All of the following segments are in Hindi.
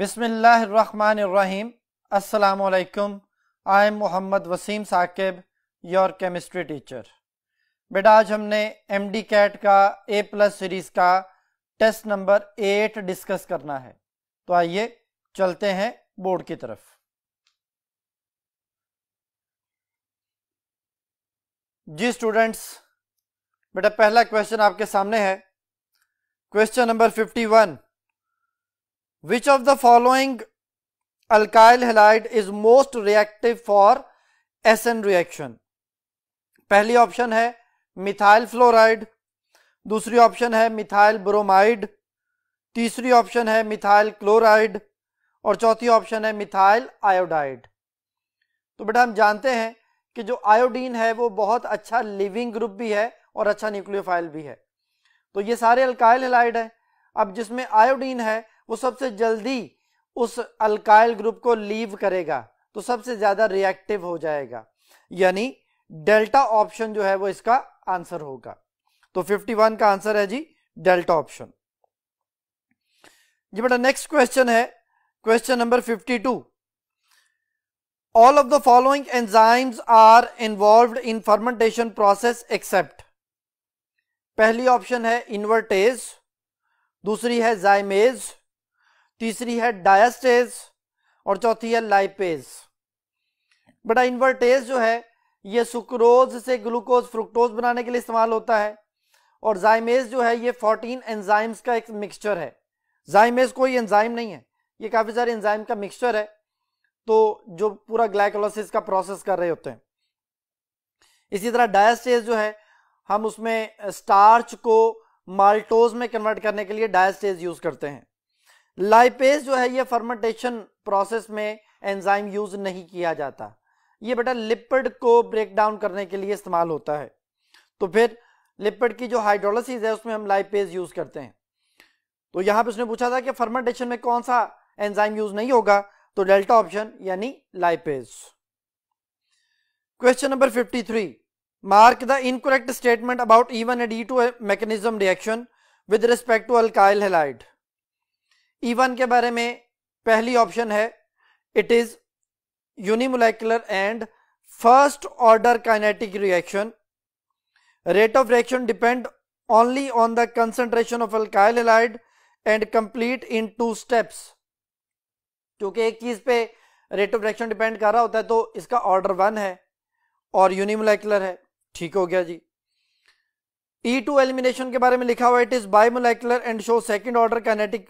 Bismillahirrahmanirrahim. Assalamu alaikum. I am Muhammad Wasim Saqib, your chemistry teacher. बेटा आज हमने एम डी कैट का ए प्लस सीरीज का टेस्ट नंबर एट डिस्कस करना है तो आइए चलते हैं बोर्ड की तरफ जी स्टूडेंट्स बेटा पहला क्वेश्चन आपके सामने है question number fifty one which of the following alkyl halide is most reactive for SN reaction पहली ऑप्शन है मिथाइल फ्लोराइड दूसरी ऑप्शन है मिथाइल ब्रोमाइड तीसरी ऑप्शन है मिथाइल क्लोराइड और चौथी ऑप्शन है मिथाइल आयोडाइड तो बेटा हम जानते हैं कि जो आयोडीन है वो बहुत अच्छा लिविंग ग्रुप भी है और अच्छा न्यूक्लियोफाइल भी है तो ये सारे अल्काइल हेलाइड है अब जिसमें आयोडीन है वो सबसे जल्दी उस अल्काइल ग्रुप को लीव करेगा तो सबसे ज्यादा रिएक्टिव हो जाएगा यानी डेल्टा ऑप्शन जो है वो इसका आंसर होगा तो 51 का आंसर है जी डेल्टा ऑप्शन जी बेटा नेक्स्ट क्वेश्चन है question number 52 all of the following enzymes are involve in fermentation process except पहली ऑप्शन है इन्वर्टेज दूसरी है जाइमेज तीसरी है डायस्टेज और चौथी है लाइपेज बड़ा इन्वर्टेज जो है ये सुक्रोज से ग्लूकोज फ्रुक्टोज बनाने के लिए इस्तेमाल होता है और जाइमेज जो है ये 14 एंजाइम्स का एक मिक्सचर है जाइमेज कोई एंजाइम नहीं है ये काफ़ी सारे एंजाइम का मिक्सचर है तो जो पूरा ग्लाइकोलोसिस का प्रोसेस कर रहे होते हैं इसी तरह डायस्टेज जो है हम उसमें स्टार्च को माल्टोज में कन्वर्ट करने के लिए डायस्टेज यूज़ करते हैं लाइपेज जो है ये फर्मेंटेशन प्रोसेस में एंजाइम यूज नहीं किया जाता ये बेटा लिपिड को ब्रेक डाउन करने के लिए इस्तेमाल होता है तो फिर लिपिड की जो हाइड्रोलिस है उसमें हम लाइपेज यूज करते हैं तो यहां पे उसने पूछा था कि फर्मेंटेशन में कौन सा एंजाइम यूज नहीं होगा तो डेल्टा ऑप्शन यानी lipase question number 53 the incorrect statement about E one E1 E two mechanism reaction with respect to alkyl halide E e के बारे में पहली ऑप्शन है it is unimolecular and first order kinetic reaction rate of reaction depend only on the concentration of alkyl halide and complete in two steps क्योंकि एक चीज पे रेट ऑफ रिएक्शन डिपेंड कर रहा होता है तो इसका ऑर्डर वन है और यूनिमोलेकुलर है ठीक हो गया जी ई टू एलिमिनेशन के बारे में लिखा हुआ it is biomolecular and show second order kinetic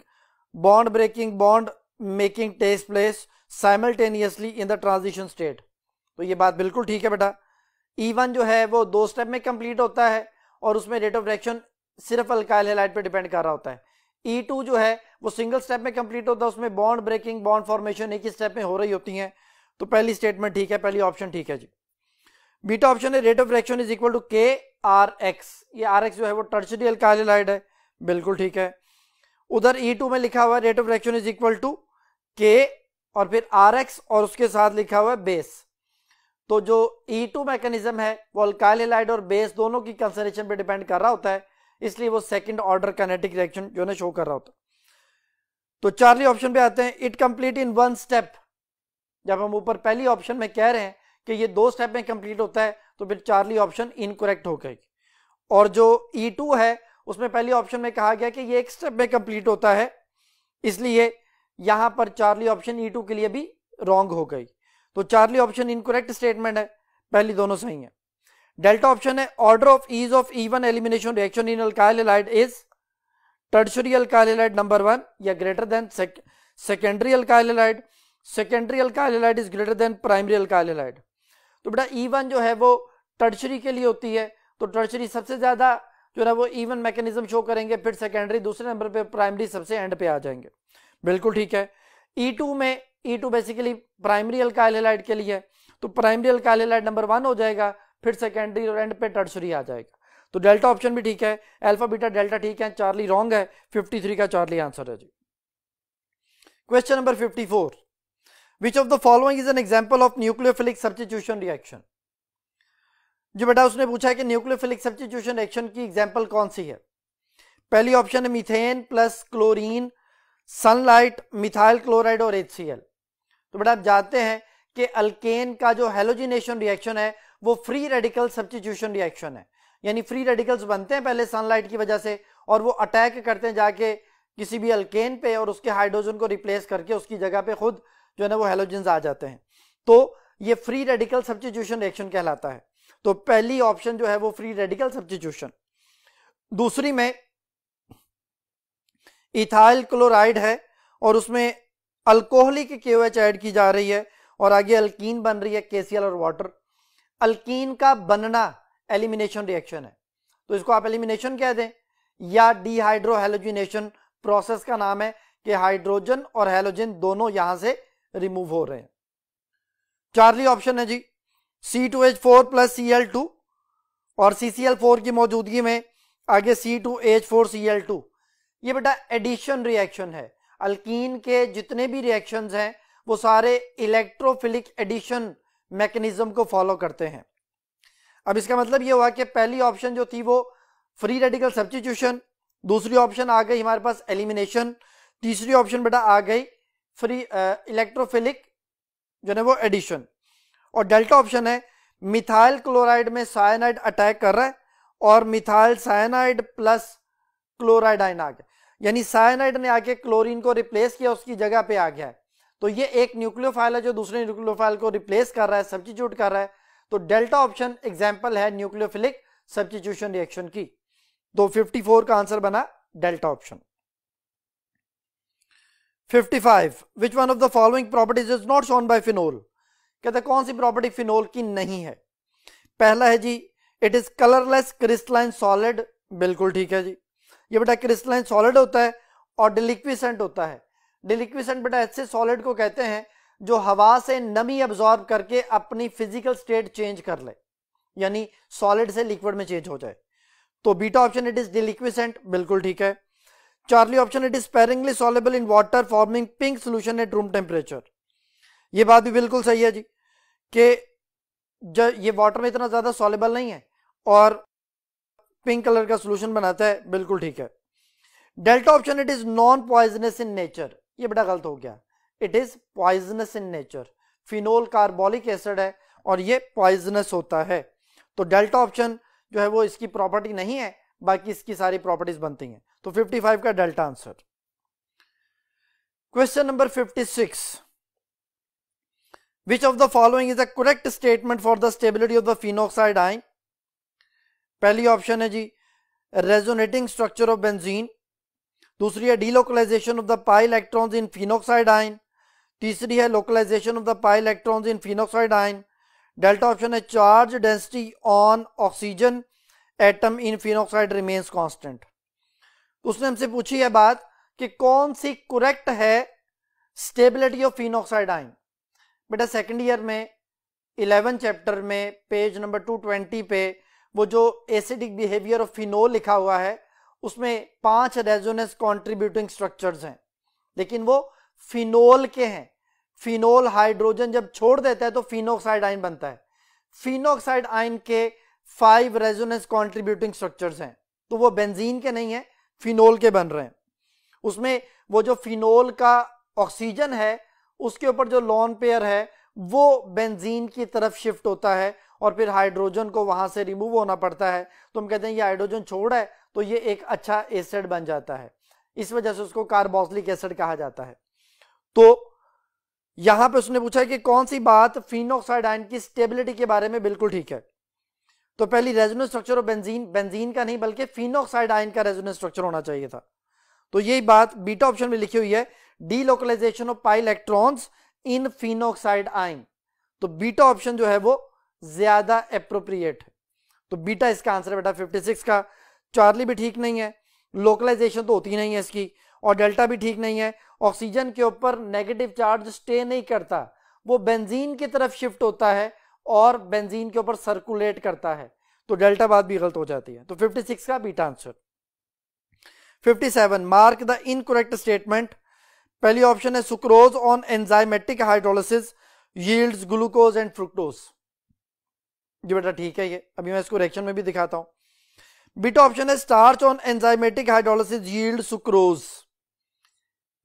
bond breaking bond making takes place simultaneously in the transition state तो ये बात बिल्कुल ठीक है बेटा वन e जो है वो दो स्टेप में कंप्लीट होता है और उसमें रेट ऑफ रिएक्शन सिर्फ अल्काइल हैलाइड पे डिपेंड कर रहा होता है E2 जो है वो सिंगल स्टेप में कंप्लीट होता है उसमें बॉन्ड ब्रेकिंग बॉन्ड फॉर्मेशन एक ही स्टेप में हो रही होती हैं तो पहली स्टेटमेंट ठीक है पहली ऑप्शन ठीक है जी बीटा ऑप्शन है rate of reaction is equal to K R X ये आर एक्स जो है वो टर्चरी अल्काइल हैलाइड है बिल्कुल ठीक है उधर ई e टू में लिखा हुआ है rate of reaction is equal to K और फिर आर एक्स और उसके साथ लिखा हुआ है बेस तो जो ई टू मैकेनिज्म है वो अल्काइल हेलाइड और बेस दोनों की कंसनट्रेशन पे डिपेंड कर रहा होता है इसलिए वो सेकंड ऑर्डर काइनेटिक रिएक्शन जो है शो कर रहा होता है तो चार्ली ऑप्शन पे आते हैं it complete in one step जब हम ऊपर पहली ऑप्शन में कह रहे हैं कि ये दो स्टेप में कंप्लीट होता है तो फिर चार्ली ऑप्शन इनकोरेक्ट हो गई और जो ई e टू है उसमें पहली ऑप्शन में कहा गया कि ये एक स्टेप में कंप्लीट होता है इसलिए यहां पर चार्ली ऑप्शन ई टू के लिए भी रॉन्ग हो गई तो चार्ली ऑप्शन इनकोरेक्ट स्टेटमेंट है पहली दोनों सही है डेल्टा ऑप्शन है order of ease of E one elimination reaction in alkyl is tertiary alkyl number one या greater than secondary alkyl secondary alkyl is greater than primary alkyl तो बेटा ईवन e जो है वो टर्शरी के लिए होती है तो टर्शरी सबसे ज्यादा जो है वो इवन मैकेनिज्म शो करेंगे फिर सेकेंडरी दूसरे नंबर पे प्राइमरी सबसे एंड पे आ जाएंगे बिल्कुल ठीक है ई e टू में E two basically primary alkyl के लिए तो प्राइमरी अल्काइल नंबर वन हो जाएगा फिर सेकेंडरी और एंड पे टर्सरी आ जाएगा तो डेल्टा ऑप्शन भी ठीक है एल्फा बीटा डेल्टा ठीक है चार्ली रॉन्ग है फिफ्टी का चार्ली आंसर है जी question number four which of the following is an example of nucleophilic substitution reaction जो बेटा उसने पूछा है कि न्यूक्लियोफिलिक सब्सटीट्यूशन रिएक्शन की एग्जाम्पल कौन सी है पहली ऑप्शन है methane plus chlorine sunlight methyl chloride और एच तो बेटा आप जानते हैं कि अल्केन का जो हेलोजिनेशन रिएक्शन है वो फ्री रेडिकल सब्सटीट्यूशन रिएक्शन है यानी फ्री रेडिकल्स बनते हैं पहले सनलाइट की वजह से और वो अटैक करते हैं जाके किसी भी अल्केन पे और उसके हाइड्रोजन को रिप्लेस करके उसकी जगह पे खुद जो है ना वो हेलोजन आ जाते हैं तो ये फ्री रेडिकल सब्सटीट्यूशन रिएक्शन कहलाता है तो पहली ऑप्शन जो है वो फ्री रेडिकल सब्सटीट्यूशन दूसरी में इथाइल क्लोराइड है और उसमें अल्कोहलिक के ऐड की जा रही है और आगे अल्कीन बन रही है केसीएल और वाटर अल्कीन का बनना एलिमिनेशन रिएक्शन है तो इसको आप एलिमिनेशन कह दें या डिहाइड्रोहेलोजिनेशन प्रोसेस का नाम है कि हाइड्रोजन और हेलोजन दोनों यहां से रिमूव हो रहे हैं चार्ली ऑप्शन है जी C two H four plus C L two और सी सी एल फोर की मौजूदगी में आगे C two H four C L two ये बेटा एडिशन रिएक्शन है अल्कीन के जितने भी रिएक्शन हैं वो सारे इलेक्ट्रोफिलिक एडिशन मैकेनिज्म को फॉलो करते हैं अब इसका मतलब ये हुआ कि पहली ऑप्शन जो थी वो फ्री रेडिकल सब्सटीट्यूशन दूसरी ऑप्शन आ गई हमारे पास एलिमिनेशन तीसरी ऑप्शन बेटा आ गई फ्री इलेक्ट्रोफिलिक जो है वो एडिशन और डेल्टा ऑप्शन है मिथाइल क्लोराइड में साइनाइड अटैक कर रहा है और मिथाइल साइनाइड प्लस क्लोराइड आइन आ गया यानी साइनाइड ने आके क्लोरीन को रिप्लेस किया उसकी जगह पे आ गया है तो ये एक न्यूक्लियोफाइल है जो दूसरे न्यूक्लियोफाइल को रिप्लेस कर रहा है सब्सटीट्यूट कर रहा है तो डेल्टा ऑप्शन एग्जाम्पल है न्यूक्लियोफिलिक सब्सटीट्यूशन रिएक्शन की तो 54 का आंसर बना delta option 55 which one of the following properties is not shown by phenol कहते कौन सी प्रॉपर्टी फिनोल की नहीं है पहला है जी it is colourless crystalline solid बिल्कुल ठीक है जी ये बेटा क्रिस्टलाइन सॉलिड होता है और डिलिक्विसेंट होता है डिलिक्विसेंट बेटा ऐसे सॉलिड को कहते हैं जो हवा से नमी अब्जॉर्ब करके अपनी फिजिकल स्टेट चेंज कर ले यानी सॉलिड से लिक्विड में चेंज हो जाए तो beta option it is deliquescent बिल्कुल ठीक है Charlie option it is sparingly soluble in water forming pink solution at room temperature ये बात भी बिल्कुल सही है जी कि ये वाटर में इतना ज़्यादा सॉलेबल नहीं है और पिंक कलर का सोल्यूशन बनाता है बिल्कुल ठीक है delta option it is non poisonous in nature ये बड़ा गलत हो गया it is poisonous in nature phenol carbolic acid है और ये पॉइजनस होता है तो डेल्टा ऑप्शन जो है वो इसकी प्रॉपर्टी नहीं है बाकी इसकी सारी प्रॉपर्टीज बनती हैं तो 55 का delta answer question number 56 Which of the following is a correct statement for the stability of the phenoxide ion? पहली ऑप्शन है जी रेजोनेटिंग स्ट्रक्चर ऑफ बेंजीन दूसरी है delocalisation of the pi electrons in phenoxide ion तीसरी है localisation of the pi electrons in phenoxide ion delta option है charge density on oxygen atom in phenoxide remains constant उसने हमसे पूछी है बात कि कौन सी करेक्ट है स्टेबिलिटी ऑफ फिनोक्साइड आइन बेटा सेकेंड ईयर में इलेवन चैप्टर में पेज नंबर टू ट्वेंटी पे वो जो एसिडिक बिहेवियर ऑफ फिनोल लिखा हुआ है उसमें पांच रेजोनेस कंट्रीब्यूटिंग स्ट्रक्चर्स हैं लेकिन वो फिनोल के हैं फिनोल हाइड्रोजन जब छोड़ देता है तो फिनोक्साइड आयन बनता है फिनोक्साइड आयन के फाइव रेजोनेस कंट्रीब्यूटिंग स्ट्रक्चर्स हैं तो वो बेंजीन के नहीं है फिनोल के बन रहे हैं उसमें वो जो फिनोल का ऑक्सीजन है उसके ऊपर जो लॉन पेयर है वो बेंजीन की तरफ शिफ्ट होता है और फिर हाइड्रोजन को वहां से रिमूव होना पड़ता है तो हम कहते हैं ये हाइड्रोजन छोड़ है तो ये एक अच्छा एसिड बन जाता है इस वजह से उसको कार्बोसलिक एसिड कहा जाता है तो यहां पे उसने पूछा कि कौन सी बात फिनोक्साइड आयन की स्टेबिलिटी के बारे में बिल्कुल ठीक है तो पहली रेजोनेंस स्ट्रक्चर और बेंजीन बेंजीन का नहीं बल्कि फिनोक्साइड आयन का रेजोनेंस स्ट्रक्चर होना चाहिए था तो यही बात बीटा ऑप्शन में लिखी हुई है delocalisation of pi electrons in phenoxide ion तो बीटा ऑप्शन जो है वो ज्यादा अप्रोप्रिएट है तो बीटा इसका आंसर बेटा 56 का चार्ली भी ठीक नहीं है लोकलाइजेशन तो होती नहीं है इसकी और डेल्टा भी ठीक नहीं है ऑक्सीजन के ऊपर नेगेटिव चार्ज स्टे नहीं करता वो बेंजीन की तरफ शिफ्ट होता है और बेंजीन के ऊपर सर्कुलेट करता है तो डेल्टा बात भी गलत हो जाती है तो 56 का beta answer 57 mark the incorrect statement पहली ऑप्शन है sucrose on enzymatic hydrolysis yields glucose and fructose जी बेटा ठीक है ये अभी मैं इसको रिएक्शन में भी दिखाता हूं बीटा ऑप्शन है starch on enzymatic hydrolysis yield sucrose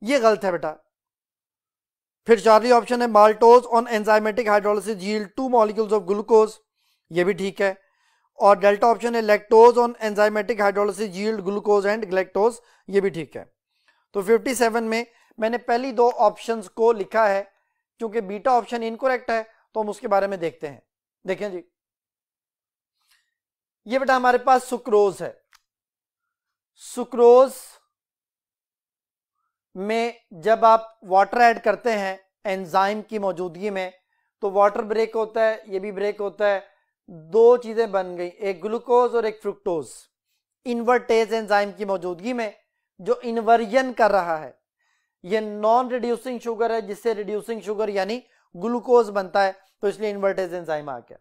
ये गलत है बेटा फिर चौथी ऑप्शन है maltose on enzymatic hydrolysis yield two molecules of glucose ये भी ठीक है और डेल्टा ऑप्शन है lactose on enzymatic hydrolysis yield glucose and galactose ये भी ठीक है तो 57 में मैंने पहली दो ऑप्शंस को लिखा है क्योंकि बीटा ऑप्शन इनकोरेक्ट है तो हम उसके बारे में देखते हैं देखें जी ये बेटा हमारे पास सुक्रोज है सुक्रोज में जब आप वाटर ऐड करते हैं एंजाइम की मौजूदगी में तो वाटर ब्रेक होता है ये भी ब्रेक होता है दो चीजें बन गई एक ग्लूकोज और एक फ्रुक्टोज इन्वर्टेज एंजाइम की मौजूदगी में जो इन्वर्जन कर रहा है ये नॉन रिड्यूसिंग शुगर है जिससे रिड्यूसिंग शुगर यानी ग्लूकोज बनता है तो इसलिए इन्वर्टेज एंजाइम आ गया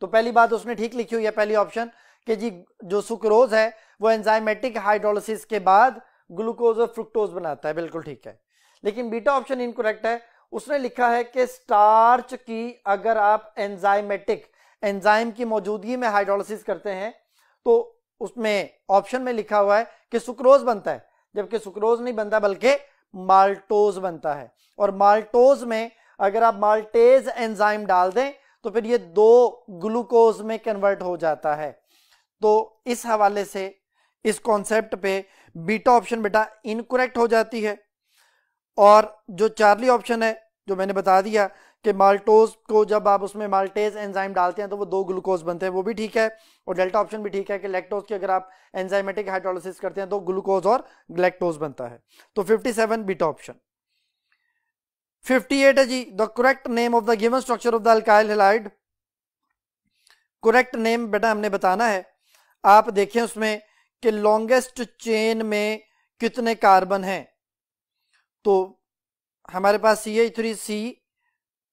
तो पहली बात उसने ठीक लिखी हुई है पहली ऑप्शन कि जी जो सुक्रोज है वो एंजाइमेटिक हाइड्रोलिस के बाद ग्लूकोज और फ्रुक्टोज बनाता है बिल्कुल ठीक है लेकिन बीटा ऑप्शन इनकोरेक्ट है उसने लिखा है कि स्टार्च की अगर आप एंजाइमेटिक एंजाइम की मौजूदगी में हाइड्रोलिस करते हैं तो उसमें ऑप्शन में लिखा हुआ है कि सुक्रोज बनता है जबकि सुक्रोज नहीं बनता बल्कि माल्टोज बनता है और माल्टोज में अगर आप माल्टेज एंजाइम डाल दें तो फिर ये दो ग्लूकोज में कन्वर्ट हो जाता है तो इस हवाले से इस कॉन्सेप्ट पे बीटा ऑप्शन बेटा इनकोरेक्ट हो जाती है और जो चार्ली ऑप्शन है जो मैंने बता दिया कि माल्टोज को जब आप उसमें माल्टेज एंजाइम डालते हैं तो वो दो ग्लूकोज बनते हैं वो भी ठीक है और डेल्टा ऑप्शन भी ठीक है कि लेक्टोज की अगर आप एंजाइमेटिक हाइड्रोलिसिस करते हैं तो ग्लूकोज और ग्लेक्टोज बनता है तो 57 बीटा ऑप्शन 58 है जी the correct name of the given structure of the alkyl halide correct name बेटा हमने बताना है आप देखें उसमें कि लॉन्गेस्ट चेन में कितने कार्बन है तो हमारे पास सी एच थ्री सी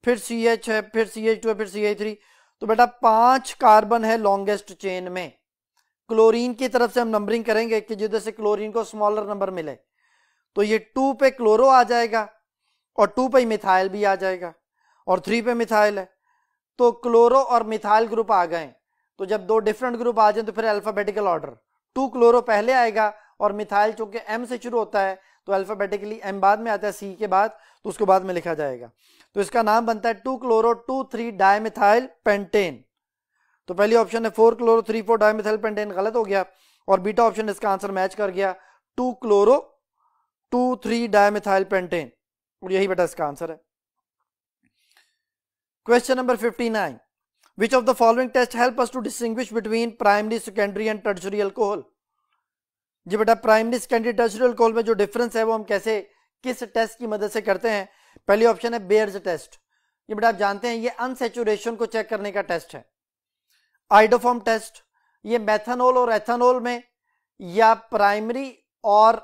फिर सी एच है फिर सी एच टू है फिर सी एच थ्री तो बेटा पांच कार्बन है लॉन्गेस्ट चेन में क्लोरीन की तरफ से हम नंबरिंग करेंगे कि जिधर से क्लोरीन को स्मॉलर नंबर मिले तो ये टू पे क्लोरो आ जाएगा और टू पे मिथाइल भी आ जाएगा और थ्री पे मिथाइल है तो क्लोरो और मिथाइल ग्रुप आ गए तो जब दो डिफरेंट ग्रुप आ जाए तो फिर अल्फाबेटिकल ऑर्डर टू क्लोरो पहले आएगा और मिथाइल चूंकि एम से शुरू होता है तो अल्फ़ाबेटिकली एम बाद में आता है सी के बाद तो उसको बाद में लिखा जाएगा तो इसका नाम बनता है two chloro two three dimethyl pentane तो पहली ऑप्शन है four chloro three four dimethyl pentane गलत हो गया और बीटा ऑप्शन इसका आंसर मैच कर गया two chloro two three dimethyl pentane और यही बेटा इसका आंसर है question number fifty nine which of the following test help us to distinguish between primary secondary and tertiary alcohol जी बेटा प्राइमरी सेकेंडरी टेस्टोरियल कॉल में जो डिफरेंस है वो हम कैसे किस टेस्ट की मदद से करते हैं पहली ऑप्शन है बेयर्स टेस्ट ये बेटा आप जानते हैं ये अनसेचुरेशन को चेक करने का टेस्ट है आइडोफॉर्म टेस्ट ये मैथानोल और एथानोल में या प्राइमरी और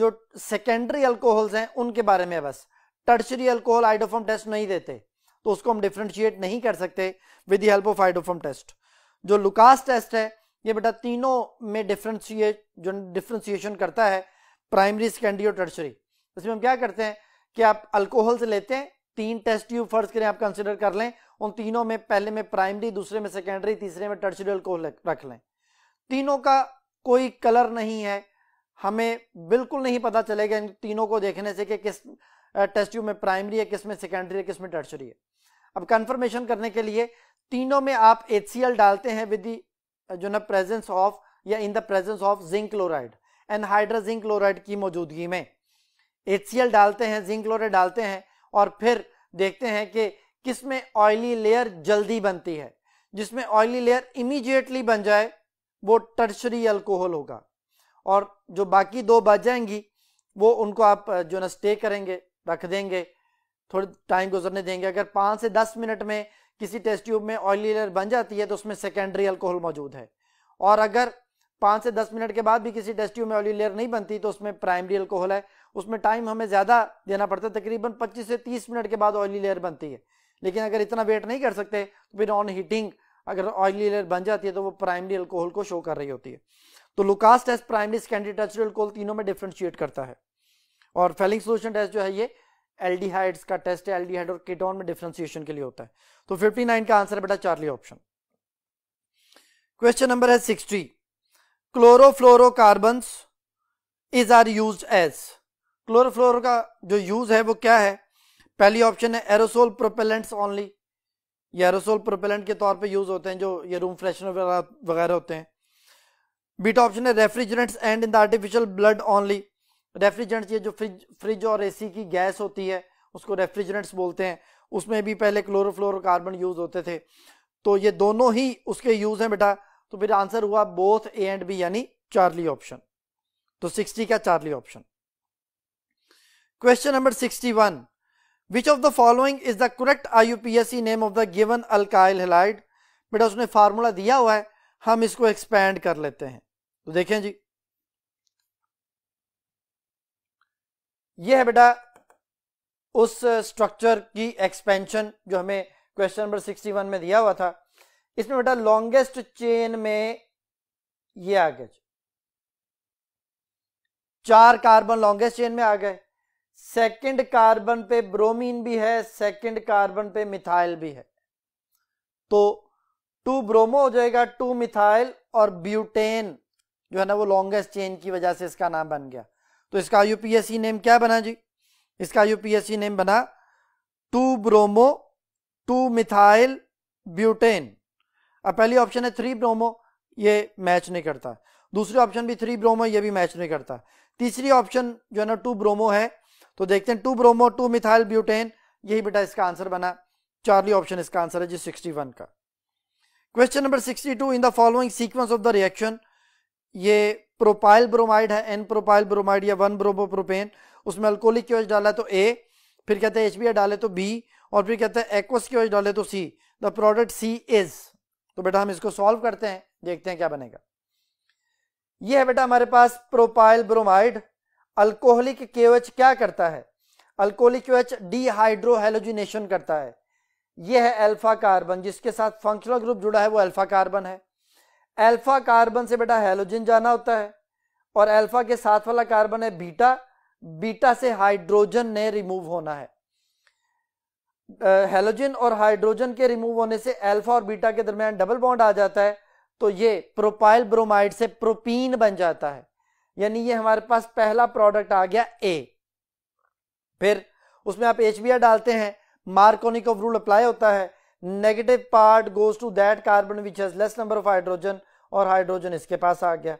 जो सेकेंडरी अल्कोहल्स हैं उनके बारे में बस टर्शरी अल्कोहल आइडोफॉर्म टेस्ट नहीं देते तो उसको हम डिफ्रेंशिएट नहीं कर सकते with the help of iodoform test जो लुकास टेस्ट है ये बेटा तीनों में डिफ्रेंसिए जो डिफ्रेंसिएशन करता है प्राइमरी सेकेंडरी और टर्शरी इसमें हम क्या करते हैं कि आप अल्कोहल से लेते हैं तीन टेस्ट ट्यूब फर्ज करें आप कंसिडर कर लें उन तीनों में पहले में प्राइमरी दूसरे में सेकेंडरी तीसरे में टर्शरी अल्कोहल रख लें तीनों का कोई कलर नहीं है हमें बिल्कुल नहीं पता चलेगा इन तीनों को देखने से कि किस टेस्ट ट्यूब में प्राइमरी है किस में सेकेंडरी है किस में टर्शरी है अब कंफर्मेशन करने के लिए तीनों में आप एच डालते हैं विद दी जो ना प्रेजेंस ऑफ या in the presence of zinc chloride and hydro zinc chloride की मौजूदगी में एच डालते हैं जिंक क्लोराइड डालते हैं और फिर देखते हैं कि किस में ऑयली लेयर जल्दी बनती है जिसमें ऑयली लेयर इमीजिएटली बन जाए वो टर्शरी अल्कोहल होगा और जो बाकी दो बच जाएंगी वो उनको आप जो ना स्टे करेंगे रख देंगे थोड़े टाइम गुजरने देंगे अगर पाँच से दस मिनट में किसी टेस्ट ट्यूब में ऑयली लेयर बन जाती है तो उसमें सेकेंडरी अल्कोहल मौजूद है और अगर पाँच से दस मिनट के बाद भी किसी टेस्ट ट्यूब में ऑयली लेयर नहीं बनती तो उसमें प्राइमरी अल्कोहल है उसमें टाइम हमें ज़्यादा देना पड़ता है तकरीबन पच्चीस से तीस मिनट के बाद ऑयली लेयर बनती है लेकिन अगर इतना वेट नहीं कर सकते तो फिर ऑन हीटिंग अगर ऑयली लेयर बन जाती है तो वो प्राइमरी अल्कोहल को शो कर रही होती है तो Lucas test primary secondary test alcohol तीनों में डिफ्रेंशिएट करता है और फेलिंग सोल्यूशन टेस्ट जो है ये एल्डिहाइड्स का टेस्ट है एल्डिहाइड और केटोन में डिफ्रेंसिएशन के लिए होता है तो 59 का आंसर है बेटा चार्ली ऑप्शन क्वेश्चन नंबर है 60 chlorofluorocarbons is are use as chlorofluoro का जो यूज है वो क्या है पहली ऑप्शन है एरोसोल प्रोपेलेंट्स ओनली ये एरोसोल प्रोपेलेंट के तौर पे यूज होते हैं जो ये रूम फ्रेशनर वगैरह होते हैं बीटा ऑप्शन है refrigerants and in the artificial blood only refrigerant ये जो फ्रिज फ्रिज और एसी की गैस होती है उसको रेफ्रिजरेंट्स बोलते हैं उसमें भी पहले क्लोरोफ्लोरोकार्बन यूज होते थे तो ये दोनों ही उसके यूज हैं बेटा तो फिर आंसर हुआ बोथ ए एंड बी यानी चार्ली ऑप्शन तो सिक्सटी का Charlie option question number sixty one which of the following is the correct C name of the given alkyl halide बेटा उसने फार्मूला दिया हुआ है हम इसको एक्सपैंड कर लेते हैं तो देखें जी ये है बेटा उस स्ट्रक्चर की एक्सपेंशन जो हमें क्वेश्चन नंबर 61 में दिया हुआ था इसमें बेटा लॉन्गेस्ट चेन में ये आ गया चार कार्बन लॉन्गेस्ट चेन में आ गए सेकंड कार्बन पे ब्रोमीन भी है सेकंड कार्बन पे मिथाइल भी है तो टू ब्रोमो हो जाएगा टू मिथाइल और ब्यूटेन जो है ना वो लॉन्गेस्ट चेन की वजह से इसका नाम बन गया तो इसका यूपीएससी नेम क्या बना जी इसका यूपीएससी नेम बना two bromo two methyl butane अब पहली ऑप्शन है थ्री ब्रोमो ये मैच नहीं करता दूसरी ऑप्शन भी थ्री ब्रोमो ये भी मैच नहीं करता तीसरी ऑप्शन जो है ना टू ब्रोमो है तो देखते हैं two bromo two methyl butane यही बेटा इसका आंसर बना चार्ली ऑप्शन इसका आंसर है जी वन का question number two in the following sequence of the reaction ये प्रोपाइल ब्रोमाइड है एन प्रोपाइल ब्रोमाइड या वन ब्रोबो प्रोपेन उसमें अल्कोहलिक क्यूएच डाला तो ए फिर कहते हैं एच बी डाले तो बी और फिर कहते हैं एक्वस क्यूएच डाले तो C the product C is तो बेटा हम इसको सॉल्व करते हैं देखते हैं क्या बनेगा ये है बेटा हमारे पास प्रोपाइल ब्रोमाइड अल्कोहलिक क्यूएच क्या करता है अल्कोहलिक क्यूएच डीहाइड्रोहेलोजिनेशन करता है यह है अल्फा कार्बन जिसके साथ फंक्शनल ग्रुप जुड़ा है वो अल्फा कार्बन है अल्फा कार्बन से बेटा हेलोजन जाना होता है और अल्फा के साथ वाला कार्बन है बीटा बीटा से हाइड्रोजन ने रिमूव होना है हेलोजन और हाइड्रोजन के रिमूव होने से अल्फा और बीटा के दरमियान डबल बॉन्ड आ जाता है तो ये प्रोपाइल ब्रोमाइड से प्रोपीन बन जाता है यानी ये हमारे पास पहला प्रोडक्ट आ गया ए फिर उसमें आप एच डालते हैं मार्कोनिक रूल अप्लाई होता है negative part goes to that carbon which has less number of hydrogen और हाइड्रोजन इसके पास आ गया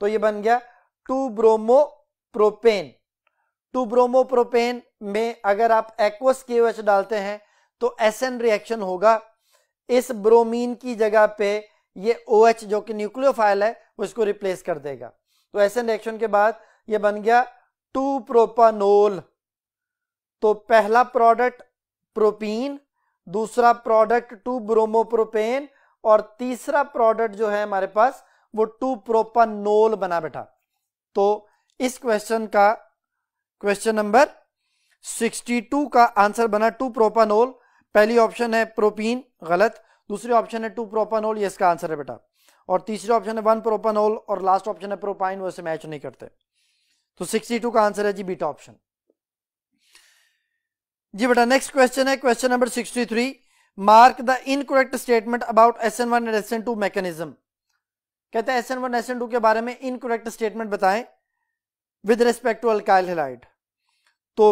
तो ये बन गया two bromo propane two bromo propane में अगर आप एक्वस के डालते हैं तो एस रिएक्शन होगा इस ब्रोमीन की जगह पे ये ओ OH जो कि न्यूक्लियोफाइल है उसको रिप्लेस कर देगा तो एस रिएक्शन के बाद ये बन गया टू प्रोपानोल तो पहला प्रोडक्ट प्रोपीन दूसरा प्रोडक्ट टू ब्रोमोप्रोपेन और तीसरा प्रोडक्ट जो है हमारे पास वो टू प्रोपानोल बना बैठा तो इस क्वेश्चन का क्वेश्चन नंबर 62 का आंसर बना टू प्रोपानोल पहली ऑप्शन है प्रोपीन गलत दूसरी ऑप्शन है टू प्रोपानोल ये इसका आंसर है बेटा और तीसरी ऑप्शन है वन प्रोपानोल और लास्ट ऑप्शन है प्रोपाइन वो इसे मैच नहीं करते तो 62 का आंसर है जी बीटा ऑप्शन जी बेटा नेक्स्ट क्वेश्चन है question number 63 mark the incorrect statement about S N one and S N two mechanism कहते हैं S N one S N two के बारे में इनकोरेक्ट स्टेटमेंट बताएं with respect to alkyl halide तो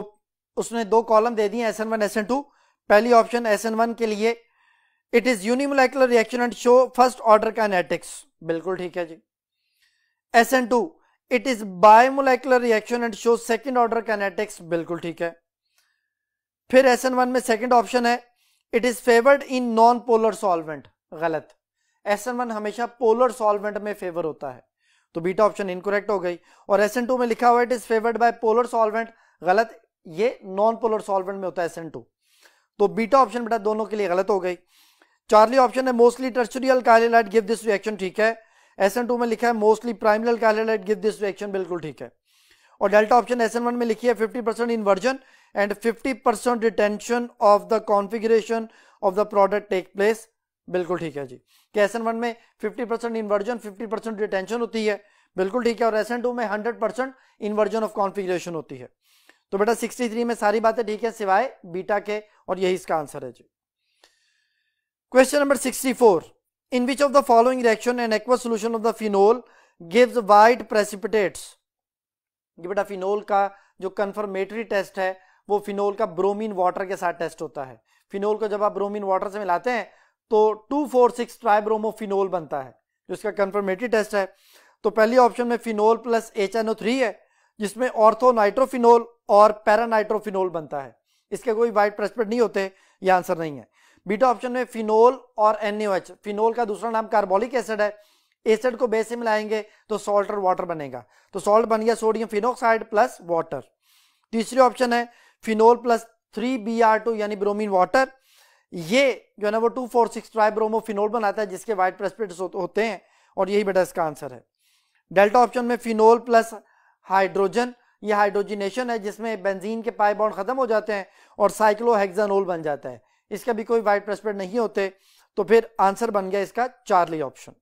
उसने दो कॉलम दे दिए S N one S N two पहली ऑप्शन एस एन वन के लिए it is unimolecular reaction and show first order का नेटिक्स बिल्कुल ठीक है जी S N two it is bimolecular reaction and show second order का नेटिक्स बिल्कुल ठीक है फिर एस एन वन में सेकेंड ऑप्शन है it is favoured in non polar solvent गलत एस एन वन हमेशा पोलर सॉल्वेंट में फेवर होता है तो बीटा ऑप्शन इनकोरेक्ट हो गई और एस एन टू में लिखा हुआ it is favoured by polar solvent गलत ये नॉन पोलर सॉल्वेंट में होता है एस एन टू तो बीटा ऑप्शन बेटा दोनों के लिए गलत हो गई चार्ली ऑप्शन है mostly tertiary alkyl halide give this reaction ठीक है एस एन टू में लिखा है mostly primary alkyl halide give this reaction बिल्कुल ठीक है और delta option S N one में लिखी है fifty percent inversion and 50% retention of the configuration of the product take place बिल्कुल ठीक है जी कैसन वन में 50% percent inversion fifty percent retention होती है बिल्कुल ठीक है और एसन टू में 100% परसेंट इन्वर्जन ऑफ कॉन्फिग्रेशन होती है तो बेटा 63 में सारी बातें ठीक है सिवाय बीटा के और यही इसका आंसर है जी question number 64 in which of the following reaction and aqua solution of the phenol gives white precipitates ये बेटा फिनोल का जो कन्फर्मेटरी टेस्ट है वो फिनोल का ब्रोमीन वाटर के साथ टेस्ट होता है फिनोल को जब आप ब्रोमीन वाटर से मिलाते हैं तो टू फोर सिक्स ट्राइब्रोमोफिनोल बनता है जिसका कन्फर्मेटरी टेस्ट है तो पहली ऑप्शन में फिनोल प्लस एच है जिसमें ऑर्थोनाइट्रोफिनोल और पैरानाइट्रोफिनोल बनता है इसके कोई वाइट प्रेस्पेट नहीं होते ये आंसर नहीं है बीटा ऑप्शन में फिनोल और एच फिनोल का दूसरा नाम कार्बोलिक एसिड है एसिड को बेस से मिलाएंगे तो सॉल्ट और वाटर बनेगा तो सॉल्ट बन गया सोडियम फिनोक्साइड प्लस वाटर तीसरी ऑप्शन है phenol plus three B R two यानी ब्रोमिन वाटर ये जो है ना वो टू फोर सिक्स फिनोल बनाता है जिसके वाइट प्रेस्पिरेट्स होते हैं और यही बेटा इसका आंसर है डेल्टा ऑप्शन में फिनोल प्लस हाइड्रोजन ये हाइड्रोजिनेशन है जिसमें बेंजीन के पाए बॉन्ड खत्म हो जाते हैं और साइक्लोहेक्सानोल बन जाता है इसका भी कोई व्हाइट प्रेस्पिरेट नहीं होते तो फिर आंसर बन गया इसका Charlie option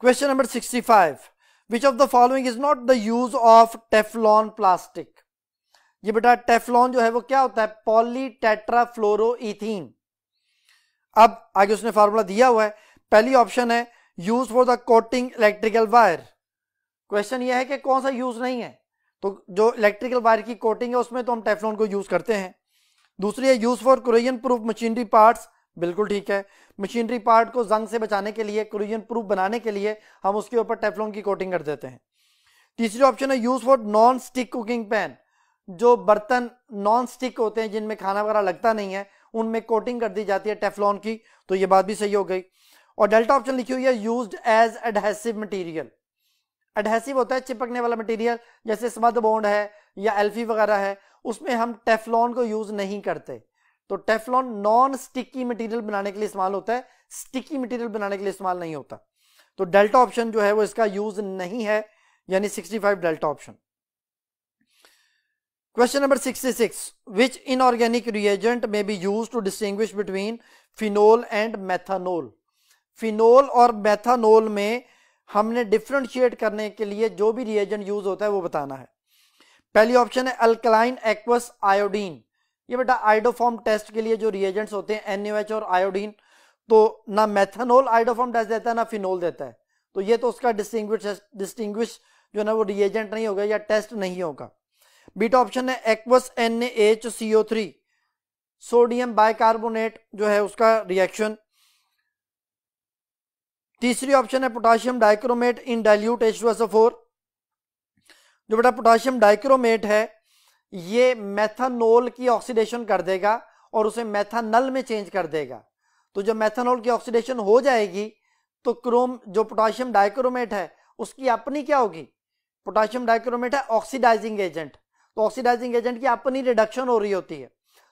question number sixty five which of the following is not the use of Teflon plastic ये बेटा टेफलॉन जो है वो क्या होता है पॉली फ्लोरोन अब आगे उसने फार्मूला दिया हुआ है पहली ऑप्शन है use for the coating electrical wire question ये है कि कौन सा यूज नहीं है तो जो इलेक्ट्रिकल वायर की कोटिंग है उसमें तो हम टेफलॉन को यूज करते हैं दूसरी है use for corrosion proof machinery part बिल्कुल ठीक है मशीनरी पार्ट को जंग से बचाने के लिए क्रोजन प्रूफ बनाने के लिए हम उसके ऊपर टेफलॉन की कोटिंग कर देते हैं तीसरी ऑप्शन है use for non stick cooking pan जो बर्तन नॉन स्टिक होते हैं जिनमें खाना वगैरह लगता नहीं है उनमें कोटिंग कर दी जाती है टेफलॉन की तो ये बात भी सही हो गई और डेल्टा ऑप्शन लिखी हुई है use as adhesive material adhesive होता है चिपकने वाला मटीरियल जैसे स्मद बोन्ड है या एल्फी वगैरह है उसमें हम टेफलॉन को यूज नहीं करते तो टेफलॉन नॉन स्टिकी मटीरियल बनाने के लिए इस्तेमाल होता है स्टिकी मटीरियल बनाने के लिए इस्तेमाल नहीं होता तो डेल्टा ऑप्शन जो है वो इसका यूज नहीं है यानी 65 delta option Question number 66. Which inorganic reagent may be use to distinguish between phenol and methanol phenol और मैथानोल में हमने डिफ्रेंशिएट करने के लिए जो भी रिएजेंट यूज होता है वो बताना है पहली ऑप्शन है अल्कलाइन एक्वस आयोडीन ये बेटा आइडोफॉर्म टेस्ट के लिए जो रिएजेंट्स होते हैं एनयूएच और आयोडीन तो ना मैथानोल आइडोफॉर्म टेस्ट देता है ना फिनोल देता है तो ये तो उसका डिस्टिंग्विश डिस्टिंग्विश जो ना वो रिएजेंट नहीं होगा या टेस्ट नहीं होगा बीटा ऑप्शन है aqueous N H C O three sodium bicarbonate जो है उसका रिएक्शन तीसरी ऑप्शन है potassium dichromate in dilute H four जो बेटा पोटाशियम डाइक्रोमेट है ये मैथानोल की ऑक्सीडेशन कर देगा और उसे मैथानल में चेंज कर देगा तो जब मैथानोल की ऑक्सीडेशन हो जाएगी तो क्रोम जो पोटाशियम डाइक्रोमेट है उसकी अपनी क्या होगी पोटाशियम डाइक्रोमेट है ऑक्सीडाइजिंग एजेंट तो ऑक्सीडाइजिंग एजेंट की अपनी रिडक्शन हो रही होती है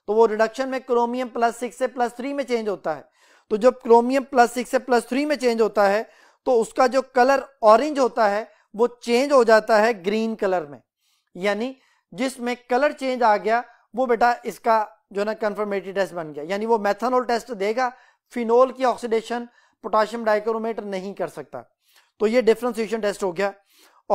तो वो रिडक्शन में क्रोमियम प्लस सिक्स से प्लस थ्री में चेंज होता है तो जब क्रोमियम प्लस सिक्स से प्लस थ्री में चेंज होता है तो उसका जो कलर ऑरेंज होता है वो चेंज हो जाता है ग्रीन कलर में यानी जिसमें कलर चेंज आ गया वो बेटा इसका जो ना कन्फर्मेटरी टेस्ट बन गया यानी वो मैथानोल टेस्ट देगा फिनोल की ऑक्सीडेशन पोटाशियम डाइक्रोमेट नहीं कर सकता तो ये डिफ्रेंसिएशन टेस्ट हो गया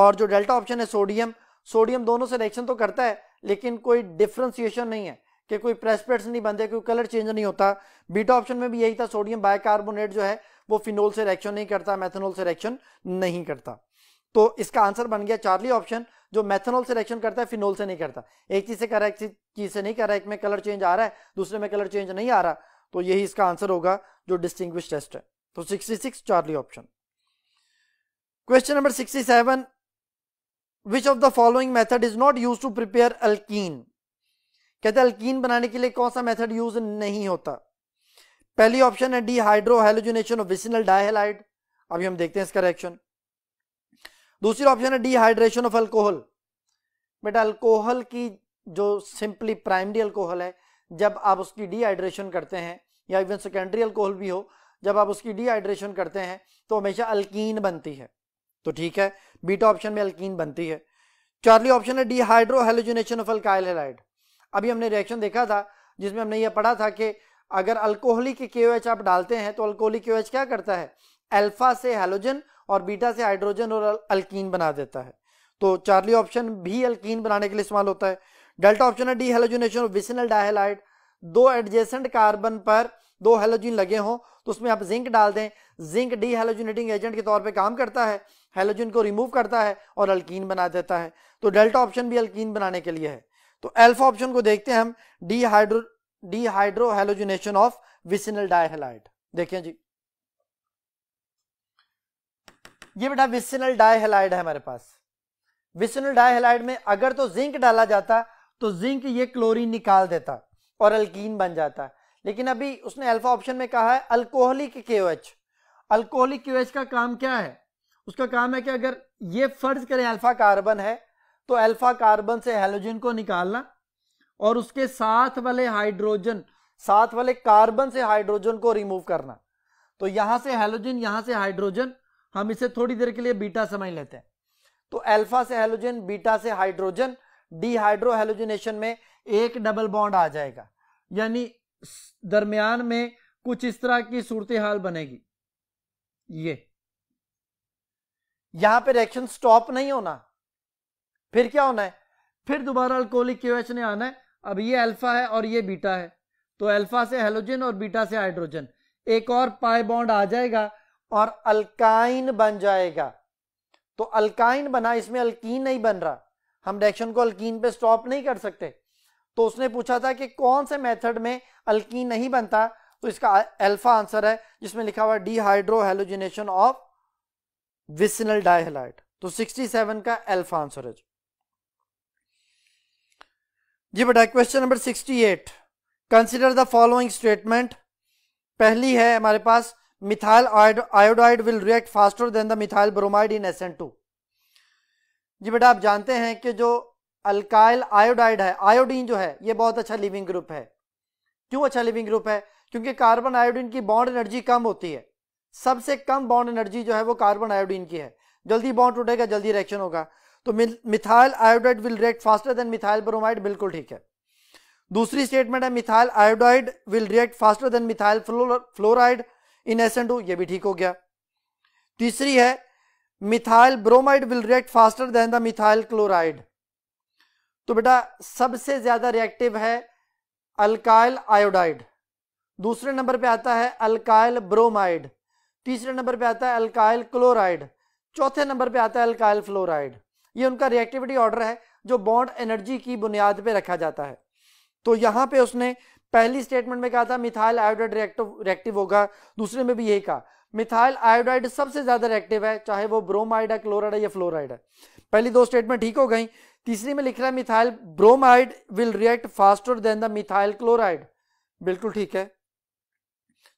और जो डेल्टा ऑप्शन है सोडियम सोडियम दोनों से रिएक्शन तो करता है लेकिन कोई डिफ्रेंसिएशन नहीं है कि कोई प्रेसपेट्स नहीं बनते कोई कलर चेंज नहीं होता बीटा ऑप्शन में भी यही था सोडियम बायकार्बोनेट जो है वो फिनोल से रिएक्शन नहीं करता मैथनोल से रिएक्शन नहीं करता तो इसका आंसर बन गया चार्ली ऑप्शन जो मैथनॉल से रिएक्शन करता है फिनोल से नहीं करता एक चीज से कर रहा है एक चीज से नहीं कर रहा है एक में कलर चेंज आ रहा है दूसरे में कलर चेंज नहीं आ रहा तो यही इसका आंसर होगा जो डिस्टिंग्विश टेस्ट है तो 66 Charlie option question number 67 which of the following method is not use to prepare alkene कहते हैं अल्कीन बनाने के लिए कौन सा मेथड यूज नहीं होता पहली ऑप्शन है डीहाइड्रोहेलोजिनेशन ऑफ विसिनल डायहेलाइड अभी हम देखते हैं इसका रिएक्शन दूसरी ऑप्शन है डिहाइड्रेशन ऑफ अल्कोहल बेटा अल्कोहल की जो सिंपली प्राइमरी अल्कोहल है जब आप उसकी डिहाइड्रेशन करते हैं या इवन सेकेंडरी अल्कोहल भी हो जब आप उसकी डिहाइड्रेशन करते हैं तो हमेशा अल्कीन बनती है तो ठीक है बीटा ऑप्शन में अल्किन बनती है चार्ली ऑप्शन है dehalogenation of alkyl halide अभी हमने रिएक्शन देखा था जिसमें हमने ये पढ़ा था कि अगर अल्कोहली के के आप डालते हैं तो अल्कोहली के क्या करता है अल्फा से हेलोजन और बीटा से हाइड्रोजन और अल्कीन बना देता है तो चार्ली ऑप्शन भी अल्कीन बनाने के लिए इस्तेमाल होता है डेल्टा ऑप्शन है dehalogenation of vicinal dihalide दो एडजेसेंट कार्बन पर दो हेलोजिन लगे हों तो उसमें आप जिंक डाल दें जिंक डी एजेंट के तौर पर काम करता है हेलोजन को रिमूव करता है और अल्कीन बना देता है तो डेल्टा ऑप्शन भी अल्कीन बनाने के लिए है तो एल्फा ऑप्शन को देखते हैं हम dehydro dehydrohalogenation halogenation of vicinal dihalide देखिए जी ये बेटा विसिनल डायहेलाइड है हमारे पास विसिनल डायहेलाइड में अगर तो जिंक डाला जाता तो जिंक ये क्लोरीन निकाल देता और अल्कीन बन जाता लेकिन अभी उसने अल्फा ऑप्शन में कहा है alcoholic K H alcoholic K का काम क्या है उसका काम है कि अगर ये फर्ज करें अल्फा कार्बन है तो अल्फा कार्बन से हेलोजन को निकालना और उसके साथ वाले हाइड्रोजन साथ वाले कार्बन से हाइड्रोजन को रिमूव करना तो यहां से हेलोजन यहां से हाइड्रोजन हम इसे थोड़ी देर के लिए बीटा समझ लेते हैं तो अल्फा से हेलोजन बीटा से हाइड्रोजन डीहाइड्रोहेलोजनेशन में एक डबल बॉन्ड आ जाएगा यानी दरमियान में कुछ इस तरह की सूरत हाल बनेगी ये यहां पे रिएक्शन स्टॉप नहीं होना फिर क्या होना है फिर दोबारा अल्कोहलिक ने आना है अब ये अल्फा है और ये बीटा है तो अल्फा से हेलोजन और बीटा से हाइड्रोजन एक और पाए बॉन्ड आ जाएगा और अल्काइन बन जाएगा तो अल्काइन बना इसमें अल्कीन नहीं बन रहा हम रिएक्शन को अल्कीन पे स्टॉप नहीं कर सकते तो उसने पूछा था कि कौन से मेथड में अल्कीन नहीं बनता तो इसका अल्फा आंसर है जिसमें लिखा हुआ डीहाइड्रो ऑफ विसिनल डायहलाइट तो 67 का एल्फा आंसर है जी बेटा question number 68 consider the following statement पहली है हमारे पास methyl iodide will react faster than the methyl bromide in two जी बेटा आप जानते हैं कि जो अल्काइल आयोडाइड है आयोडीन जो है ये बहुत अच्छा लिविंग ग्रुप है क्यों अच्छा लिविंग ग्रुप है क्योंकि कार्बन आयोडीन की बॉन्ड एनर्जी कम होती है सबसे कम बॉन्ड एनर्जी जो है वो कार्बन आयोडीन की है जल्दी बॉन्ड टूटेगा जल्दी रिएक्शन होगा तो methyl iodide will react faster than methyl bromide बिल्कुल ठीक है दूसरी स्टेटमेंट है methyl iodide will react faster than methyl fluoride in S N two ये भी ठीक हो गया तीसरी है methyl bromide will react faster than the methyl chloride तो बेटा सबसे ज्यादा रिएक्टिव है अल्काइल आयोडाइड दूसरे नंबर पे आता है अल्काइल ब्रोमाइड तीसरे नंबर पे आता है अल्काइल क्लोराइड चौथे नंबर पे आता है अल्काइल फ्लोराइड ये उनका रिएक्टिविटी ऑर्डर है जो बॉन्ड एनर्जी की बुनियाद पे रखा जाता है तो यहां पे उसने पहली स्टेटमेंट में कहा था मिथाइल आयोडाइड रिएक्टिव रिएक्टिव होगा दूसरे में भी यही कहा मिथाइल आयोडाइड सबसे ज्यादा रिएक्टिव है चाहे वो ब्रोमाइड है क्लोराइड है या फ्लोराइड है पहली दो स्टेटमेंट ठीक हो गई तीसरी में लिख रहा है methyl bromide will react faster than the methyl chloride बिल्कुल ठीक है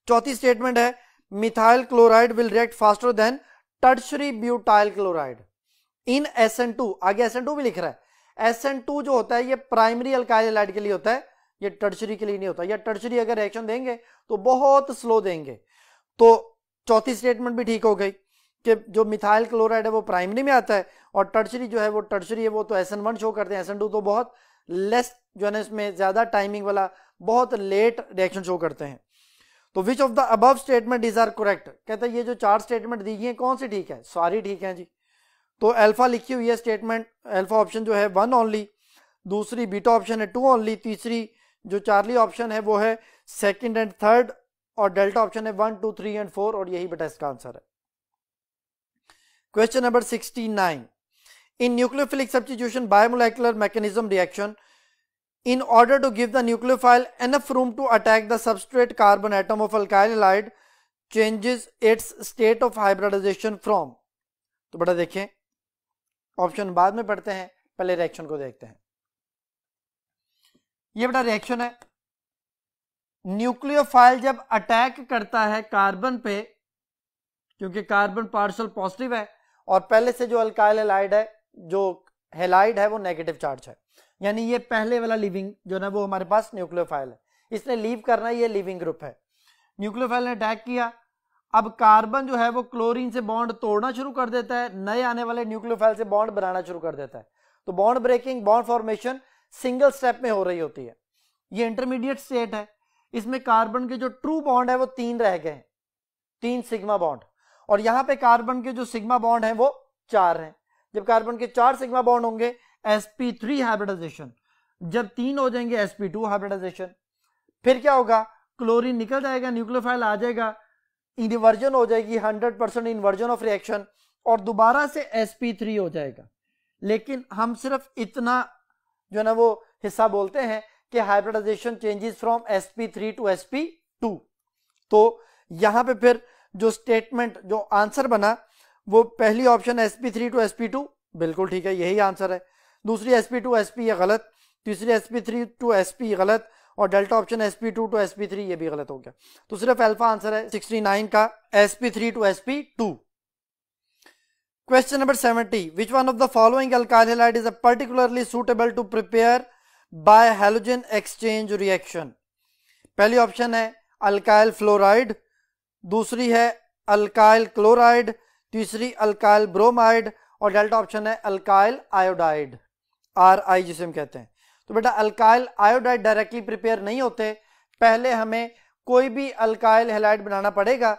चौथी स्टेटमेंट है methyl chloride will react faster than tertiary butyl chloride in SN2 आगे SN2 भी लिख रहा है SN2 जो होता है ये प्राइमरी अल्काइल एलाइड के लिए होता है ये टर्चरी के लिए नहीं होता या टर्चरी अगर रिएक्शन देंगे तो बहुत स्लो देंगे तो चौथी स्टेटमेंट भी ठीक हो गई कि जो मिथाइल क्लोराइड है वो प्राइमरी में आता है और टर्चरी जो है वो टर्चरी है वो तो एसन वन शो करते हैं एसन टू तो बहुत लेस जो है ना इसमें ज़्यादा टाइमिंग वाला बहुत लेट रिएक्शन शो करते हैं तो which of the above statement is are correct कहते हैं ये जो चार स्टेटमेंट दी गई है कौन सी ठीक है सारी ठीक है जी तो एल्फा लिखी हुई है स्टेटमेंट एल्फा ऑप्शन जो है वन ओनली दूसरी बीटा ऑप्शन है टू ओनली तीसरी जो चार्ली ऑप्शन है वो है सेकंड एंड थर्ड और डेल्टा ऑप्शन है one two three and four और यही बेटा इसका आंसर है question number sixty nine in nucleophilic substitution bimolecular mechanism reaction In order to give the nucleophile enough room to attack the substrate carbon atom of alkyl halide changes its state of hybridization from to bada dekhe option baad mein padhte hain pehle reaction ko dekhte hain ye bada reaction hai nucleophile जब अटैक करता है कार्बन पे क्योंकि कार्बन पार्सल पॉजिटिव है और पहले से जो अल्काइल हेलाइड है जो हेलाइड है वो नेगेटिव चार्ज है यानी ये पहले वाला लिविंग जो ना वो हमारे पास न्यूक्लियोफाइल है इसने लीव करना ये लिविंग ग्रुप है न्यूक्लियोफाइल ने अटैक किया अब कार्बन जो है वो क्लोरीन से बॉन्ड तोड़ना शुरू कर देता है नए आने वाले न्यूक्लियोफाइल से बॉन्ड बनाना शुरू कर देता है तो bond breaking bond formation single step में हो रही होती है ये इंटरमीडिएट स्टेट है इसमें कार्बन के जो ट्रू बॉन्ड है वो तीन रह गए हैं तीन सिग्मा बॉन्ड और यहां पे कार्बन के जो सिग्मा बॉन्ड है वो चार हैं जब कार्बन के चार सिग्मा बॉन्ड होंगे एस पी थ्री हाइब्रिडाइजेशन जब तीन हो जाएंगे एस पी टू हाइब्रिडाइजेशन फिर क्या होगा क्लोरीन निकल जाएगा न्यूक्लियोफाइल आ जाएगा इन्वर्जन हो जाएगी hundred percent inversion of reaction और दोबारा से एस पी थ्री हो जाएगा लेकिन हम सिर्फ इतना जो है ना वो हिस्सा बोलते हैं कि hybridisation changes from S P three to S P two तो यहां पे फिर जो स्टेटमेंट जो आंसर बना वो पहली option S P three to S P two बिल्कुल ठीक है यही आंसर है दूसरी S P two S P ये गलत तीसरी S P three to S P गलत और delta option S P two to S P three ये भी गलत हो गया तो सिर्फ एल्फा आंसर है सिक्सटी नाइन का S P three to S P two question number seventy which one of the following alkyl is a particularly suitable to prepare by halogen exchange reaction पहली ऑप्शन है अल्काइल फ्लोराइड दूसरी है अल्काइल क्लोराइड तीसरी अल्काइल ब्रोमाइड और डेल्टा ऑप्शन है अल्काइल आयोडाइड आर आई जिसे हम कहते हैं तो बेटा अल्काइल आयोडाइड डायरेक्टली प्रिपेयर नहीं होते पहले हमें कोई भी अल्काइल हेलाइड बनाना पड़ेगा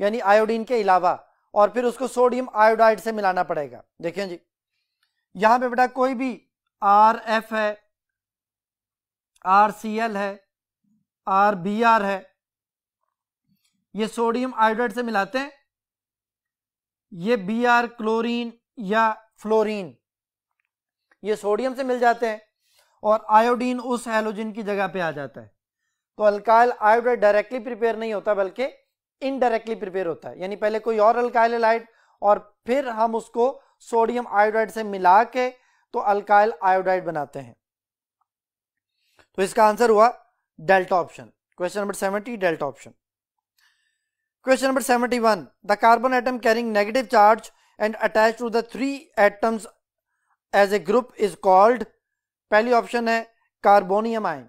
यानी आयोडीन के अलावा और फिर उसको सोडियम आयोडाइड से मिलाना पड़ेगा देखिए जी यहां पे बेटा कोई भी आर एफ है आर सी एल है आर बी आर है ये सोडियम आयोडाइड से मिलाते हैं ये बी आर क्लोरीन या फ्लोरीन ये सोडियम से मिल जाते हैं और आयोडीन उस हेलोजिन की जगह पे आ जाता है तो अल्काइल आयोडाइड डायरेक्टली प्रिपेयर नहीं होता बल्कि इनडायरेक्टली प्रिपेयर होता है यानी पहले कोई और अल्काइल लाइट और फिर हम उसको सोडियम आयोडाइड से मिला के तो अल्काइल आयोडाइड बनाते हैं तो इसका आंसर हुआ delta option question number seventy delta option question number seventy one the carbon atom carrying negative charge and attach to the three atoms as a group is called पहली ऑप्शन है कार्बोनियम आयन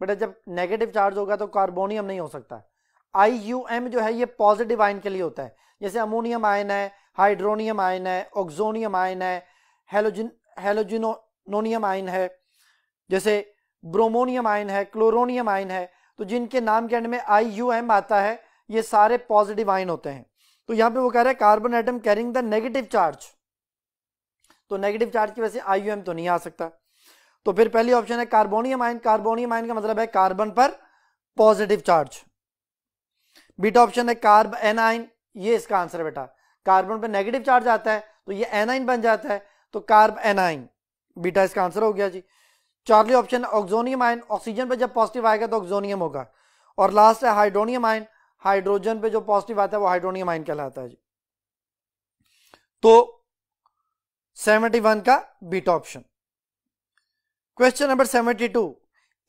बेटा जब नेगेटिव चार्ज होगा तो कार्बोनियम नहीं हो सकता आई यू एम जो है ये पॉजिटिव आयन के लिए होता है जैसे अमोनियम आयन है हाइड्रोनियम आयन है ऑक्जोनियम आयन है हेलोजिनोनियम आयन है जैसे ब्रोमोनियम आयन है क्लोरोनियम आयन है तो जिनके नाम के एंड में आई यू एम आता है ये सारे पॉजिटिव आयन होते हैं तो यहाँ पे वो कह रहा है carbon atom carrying the negative charge तो नेगेटिव चार्ज की वजह से आई तो नहीं आ सकता तो फिर पहली ऑप्शन है कार्बोनियम आयन कार्बोनियम आयन का मतलब है कार्बन पर पॉजिटिव चार्ज बीटा ऑप्शन है कार्ब एन आइन ये इसका आंसर है बेटा कार्बन पर नेगेटिव चार्ज आता है तो ये एन आइन बन जाता है तो कार्ब एन आइन बीटा इसका आंसर हो गया जी चार्ली ऑप्शन है ऑक्जोनियम आयन ऑक्सीजन पर जब पॉजिटिव आएगा तो ऑक्जोनियम होगा और लास्ट है हाइड्रोनियम आयन हाइड्रोजन पे जो पॉजिटिव आता है वो हाइड्रोनियम आयन कहलाता है जी तो सेवेंटी वन का beta option question number two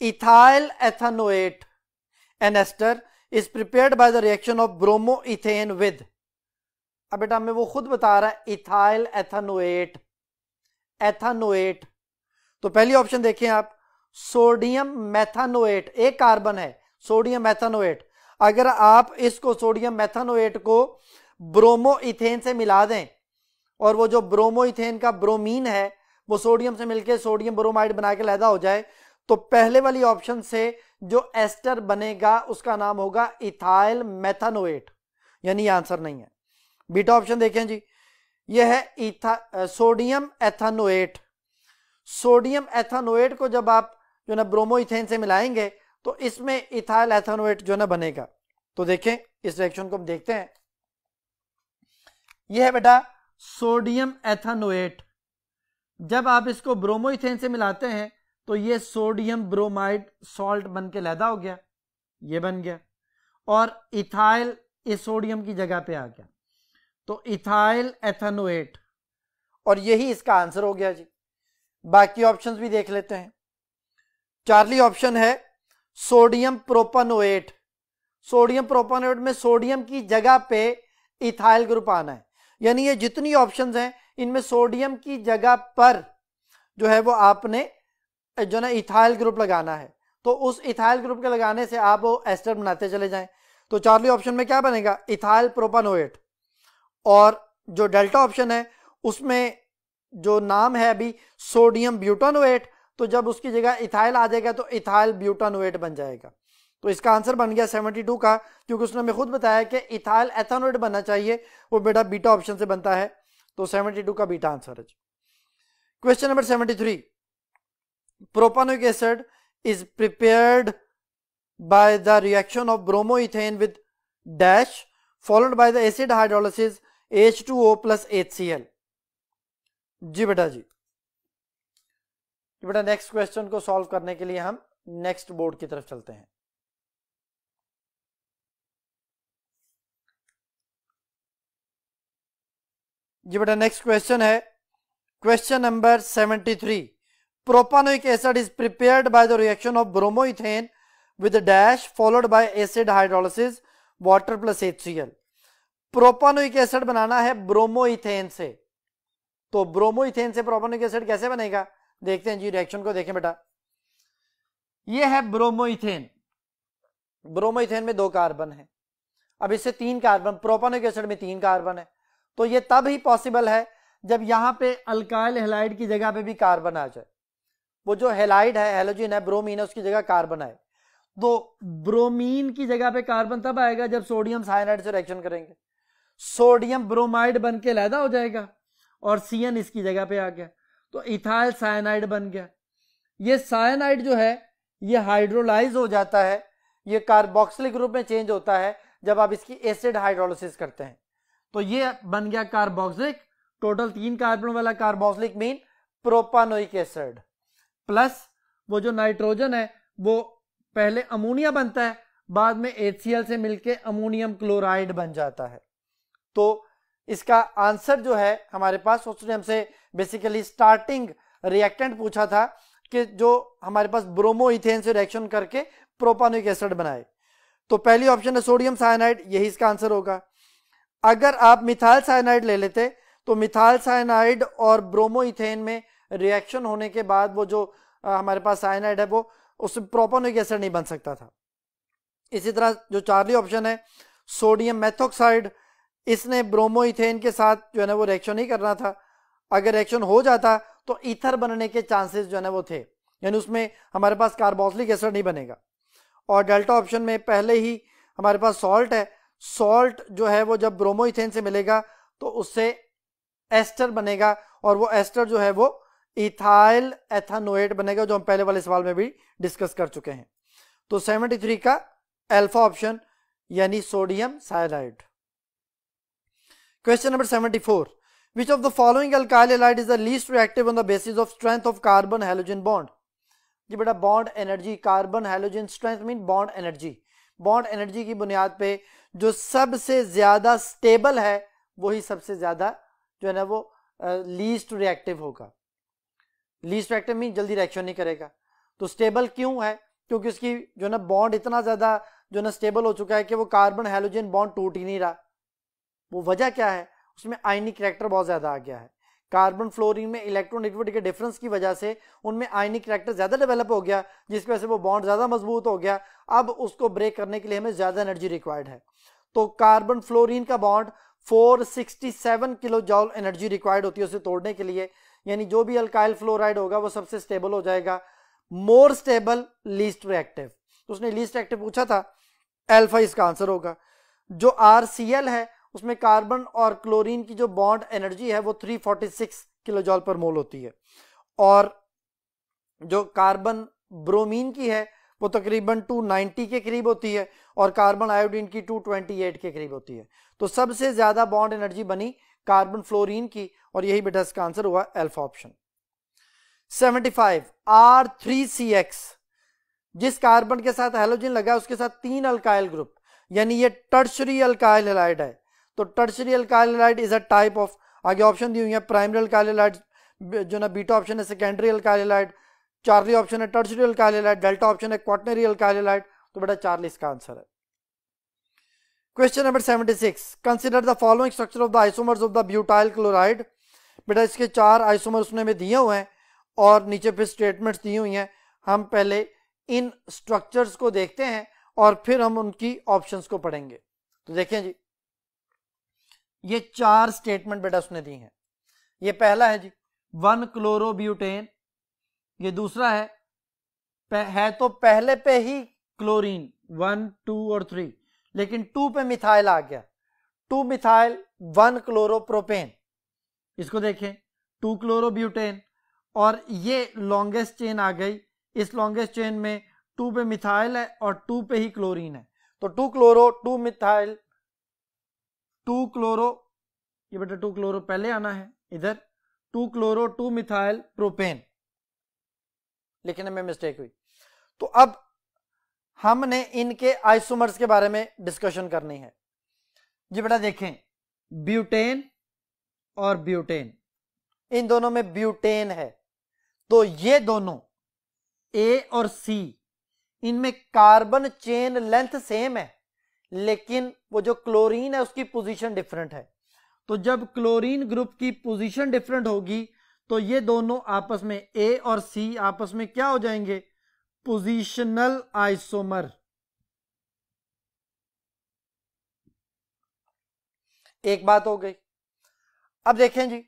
ethyl ethanoate an ester is prepared by the reaction of bromo ethane with अब बेटा हमें वो खुद बता रहा है इथाइल एथानोएट एथानोएट तो पहली ऑप्शन देखें आप सोडियम मैथानोएट एक कार्बन है सोडियम मैथानोएट अगर आप इसको सोडियम मैथानोएट को ब्रोमो इथेन से मिला दें और वो जो ब्रोमोइथेन का ब्रोमीन है वो सोडियम से मिलके सोडियम ब्रोमाइड बना के लहदा हो जाए तो पहले वाली ऑप्शन से जो एस्टर बनेगा उसका नाम होगा इथाइल मेथानोएट यानी आंसर नहीं है बीटा ऑप्शन देखें जी यह है इथा सोडियम एथानोएट सोडियम एथानोएट को जब आप जो ना ब्रोमोइथेन से मिलाएंगे तो इसमें इथाइल एथानोएट जो ना बनेगा तो देखें इस रिएक्शन को हम देखते हैं यह है बेटा सोडियम एथानोएट जब आप इसको ब्रोमोइथेन से मिलाते हैं तो ये सोडियम ब्रोमाइड सॉल्ट बन के लैदा हो गया ये बन गया और इथाइल सोडियम की जगह पे आ गया तो इथाइल एथानोएट और यही इसका आंसर हो गया जी बाकी ऑप्शंस भी देख लेते हैं चार्ली ऑप्शन है सोडियम प्रोपनोएट सोडियम प्रोपानोएट में सोडियम की जगह पे इथाइल ग्रुप आना है यानी ये जितनी ऑप्शन हैं इनमें सोडियम की जगह पर जो है वो आपने जो ना इथाइल ग्रुप लगाना है तो उस इथाइल ग्रुप के लगाने से आप वो एस्टर बनाते चले जाएं तो चार्ली ऑप्शन में क्या बनेगा इथाइल प्रोपानोएट और जो डेल्टा ऑप्शन है उसमें जो नाम है अभी सोडियम ब्यूटानोएट तो जब उसकी जगह इथाइल आ जाएगा तो इथाइल ब्यूटानोएट बन जाएगा तो इसका आंसर बन गया 72 का क्योंकि उसने हमें खुद बताया कि इथाइल एथानोइड बनना चाहिए वो बेटा बीटा ऑप्शन से बनता है तो 72 का बीटा आंसर है question number 73 propanoic acid is prepared by the reaction of bromoethane with dash followed by the acid followed H two O plus H C L जी बेटा जी बेटा नेक्स्ट क्वेश्चन को सॉल्व करने के लिए हम नेक्स्ट बोर्ड की तरफ चलते हैं जी बेटा नेक्स्ट क्वेश्चन है question number seventy three propanoic acid is prepared by the reaction of bromoethane with dash followed by acid hydrolysis water plus H propanoic acid बनाना है ब्रोमोइथेन से तो ब्रोमोइथेन से प्रोपानोइक एसिड कैसे बनेगा देखते हैं जी रिएक्शन को देखें बेटा ये है ब्रोमोइथेन ब्रोमोइथेन में दो कार्बन है अब इससे तीन कार्बन प्रोपानोइक एसिड में तीन कार्बन है तो ये तब ही पॉसिबल है जब यहाँ पे अल्काइल हेलाइड की जगह पे भी कार्बन आ जाए वो जो हेलाइड है हेलोजिन है ब्रोमीन है उसकी जगह कार्बन आए तो ब्रोमीन की जगह पे कार्बन तब आएगा जब सोडियम साइनाइड से रिएक्शन करेंगे सोडियम ब्रोमाइड बन के लहदा हो जाएगा और सी इसकी जगह पे आ गया तो इथाइल साइनाइड बन गया ये साइनाइड जो है ये हाइड्रोलाइज हो जाता है ये कार्बोक्सिलिक रूप में चेंज होता है जब आप इसकी एसिड हाइड्रोलोसिस करते हैं तो ये बन गया कार्बोक्सिलिक टोटल तीन कार्बन वाला carboxylic mean propanoic acid plus वो जो नाइट्रोजन है वो पहले अमोनिया बनता है बाद में एच से मिलके अमोनियम क्लोराइड बन जाता है तो इसका आंसर जो है हमारे पास उसने हमसे बेसिकली स्टार्टिंग रिएक्टेंट पूछा था कि जो हमारे पास ब्रोमो इथेन से रिएक्शन करके प्रोपानोइक एसिड बनाए तो पहली ऑप्शन है सोडियम साइनाइड यही इसका आंसर होगा अगर आप मिथाइल साइनाइड ले लेते तो मिथाइल साइनाइड और ब्रोमोइथेन में रिएक्शन होने के बाद वो जो आ, हमारे पास साइनाइड है वो उससे प्रोपोनिक एसिड नहीं बन सकता था इसी तरह जो चार्ली ऑप्शन है सोडियम मेथोक्साइड इसने ब्रोमोइथेन के साथ जो है ना वो रिएक्शन नहीं करना था अगर रिएक्शन हो जाता तो ईथर बनने के चांसेस जो है ना वो थे यानी उसमें हमारे पास कार्बोसलिक एसिड नहीं बनेगा और डेल्टा ऑप्शन में पहले ही हमारे पास सॉल्ट है सॉल्ट जो है वो जब ब्रोमोइथेन से मिलेगा तो उससे एस्टर बनेगा और वो एस्टर जो है वो इथाइल एथानोएट बनेगा जो हम पहले वाले सवाल में भी डिस्कस कर चुके हैं तो 73 का अल्फा ऑप्शन यानी sodium cyanide question number 74 which of the following alkyl halide is the least reactive on the basis of strength of carbon halogen जी बेटा bond energy carbon halogen strength mean bond energy bond energy की बुनियाद पे जो सबसे ज़्यादा स्टेबल है वही सबसे ज़्यादा जो है ना वो लीस्ट रिएक्टिव होगा लीस्ट रिएक्टिव मीन जल्दी रिएक्शन नहीं करेगा तो स्टेबल क्यों है क्योंकि उसकी जो ना बॉन्ड इतना ज़्यादा जो ना स्टेबल हो चुका है कि वो कार्बन हाइड्रोजन बॉन्ड टूट ही नहीं रहा वो वजह क्या है उसमें आयनिक करेक्टर बहुत ज़्यादा आ गया है कार्बन फ्लोरिन में इलेक्ट्रॉन के डिफरेंस की वजह से उनमें आयनिक करेक्टर ज़्यादा डेवलप हो गया जिसकी वजह से वो बॉन्ड ज़्यादा मजबूत हो गया अब उसको ब्रेक करने के लिए हमें ज़्यादा एनर्जी रिक्वायर्ड है तो कार्बन फ्लोरिन का bond 467 kilo joule energy required होती है उसे तोड़ने के लिए यानी जो भी अल्काइल फ्लोराइड होगा वो सबसे स्टेबल हो जाएगा मोर स्टेबल लीस्ट रिएक्टिव तो उसने लीस्ट एक्टिव पूछा था एल्फा इसका आंसर होगा जो आर है उसमें कार्बन और क्लोरीन की जो बॉन्ड एनर्जी है वो 346 किलोजॉल पर मोल होती है और जो कार्बन ब्रोमीन की है वो तकरीबन 290 के करीब होती है और कार्बन आयोडीन की 228 के करीब होती है तो सबसे ज़्यादा बॉन्ड एनर्जी बनी कार्बन फ्लोरीन की और यही बेटा इसका आंसर हुआ एल्फा ऑप्शन 75 R3CX जिस कार्बन के साथ हेलोजन लगा उसके साथ तीन अल्काइल ग्रुप यानी ये टर्शरी अल्काइल हेलाइड है तो tertiary alkyl halide is a type of आगे ऑप्शन दी हुई है प्राइमरी अल्काइलाइट जो ना बीटा ऑप्शन है सेकेंडरी अल्काइलाइट चार्ली ऑप्शन है टर्सरी अल्काइलाइट डेल्टा ऑप्शन है क्वाटनरी अल्काइलाइट तो बेटा चार्ली इसका आंसर है question number seventy six consider the following structure of the isomers of the butyl chloride बेटा इसके चार आइसोमर उसने में दिए हुए हैं और नीचे फिर स्टेटमेंट्स दी हुई हैं हम पहले इन स्ट्रक्चर्स को देखते हैं और फिर हम उनकी ऑप्शंस को पढ़ेंगे तो देखें जी ये चार स्टेटमेंट बेटा उसने दी हैं ये पहला है जी वन क्लोरोब्यूटेन ये दूसरा है है तो पहले पे ही क्लोरीन वन टू और थ्री लेकिन टू पे मिथाइल आ गया टू मिथाइल वन क्लोरोप्रोपेन इसको देखें टू क्लोरोब्यूटेन और ये लॉन्गेस्ट चेन आ गई इस लॉन्गेस्ट चेन में टू पे मिथाइल है और टू पे ही क्लोरीन है तो two chloro two methyl two chloro ये बेटा टू क्लोरो पहले आना है इधर two chloro two methyl propane लिखने में मिस्टेक हुई तो अब हमने इनके आइसोमर्स के बारे में डिस्कशन करनी है जी बेटा देखें ब्यूटेन और ब्यूटेन इन दोनों में ब्यूटेन है तो ये दोनों ए और सी इनमें कार्बन चेन लेंथ सेम है लेकिन वो जो क्लोरीन है उसकी पोजीशन डिफरेंट है तो जब क्लोरीन ग्रुप की पोजीशन डिफरेंट होगी तो ये दोनों आपस में ए और सी आपस में क्या हो जाएंगे पोजीशनल आइसोमर एक बात हो गई अब देखें जी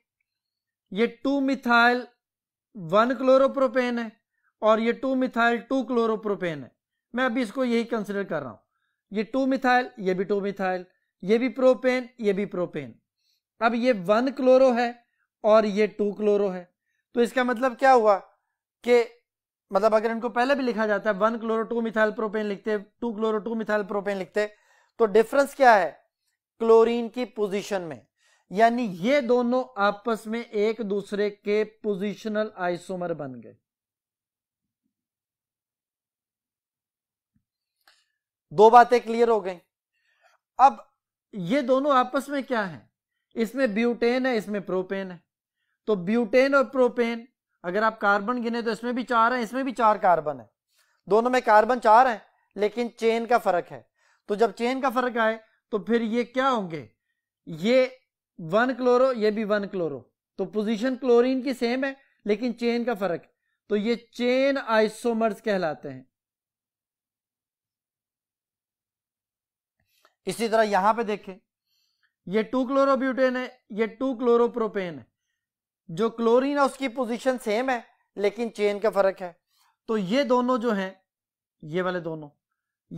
ये टू मिथाइल वन क्लोरोप्रोपेन है और ये टू मिथाइल टू क्लोरोप्रोपेन है मैं अभी इसको यही कंसिडर कर रहा हूं ये टू मिथाइल ये भी टू मिथाइल ये भी प्रोपेन ये भी प्रोपेन अब ये वन क्लोरो है और ये टू क्लोरो है तो इसका मतलब क्या हुआ कि मतलब अगर इनको पहले भी लिखा जाता है one chloro two methyl propane लिखते two chloro two methyl propane लिखते तो डिफरेंस क्या है क्लोरीन की पोजीशन में यानी ये दोनों आपस में एक दूसरे के पोजीशनल आइसोमर बन गए दो बातें क्लियर हो गई अब ये दोनों आपस में क्या है इसमें ब्यूटेन है इसमें प्रोपेन है तो ब्यूटेन और प्रोपेन अगर आप कार्बन गिने तो इसमें भी चार है इसमें भी चार कार्बन है दोनों में कार्बन चार है लेकिन चेन का फर्क है तो जब चेन का फर्क आए तो फिर ये क्या होंगे ये वन क्लोरो ये भी वन क्लोरो तो पोजीशन क्लोरीन की सेम है लेकिन चेन का फर्क तो ये चेन आइसोमर्स कहलाते हैं इसी तरह यहां पे देखें ये टू क्लोरोब्यूटेन है ये टू क्लोरोप्रोपेन है जो क्लोरीन है उसकी पोजीशन सेम है लेकिन चेन का फर्क है तो ये दोनों जो हैं ये वाले दोनों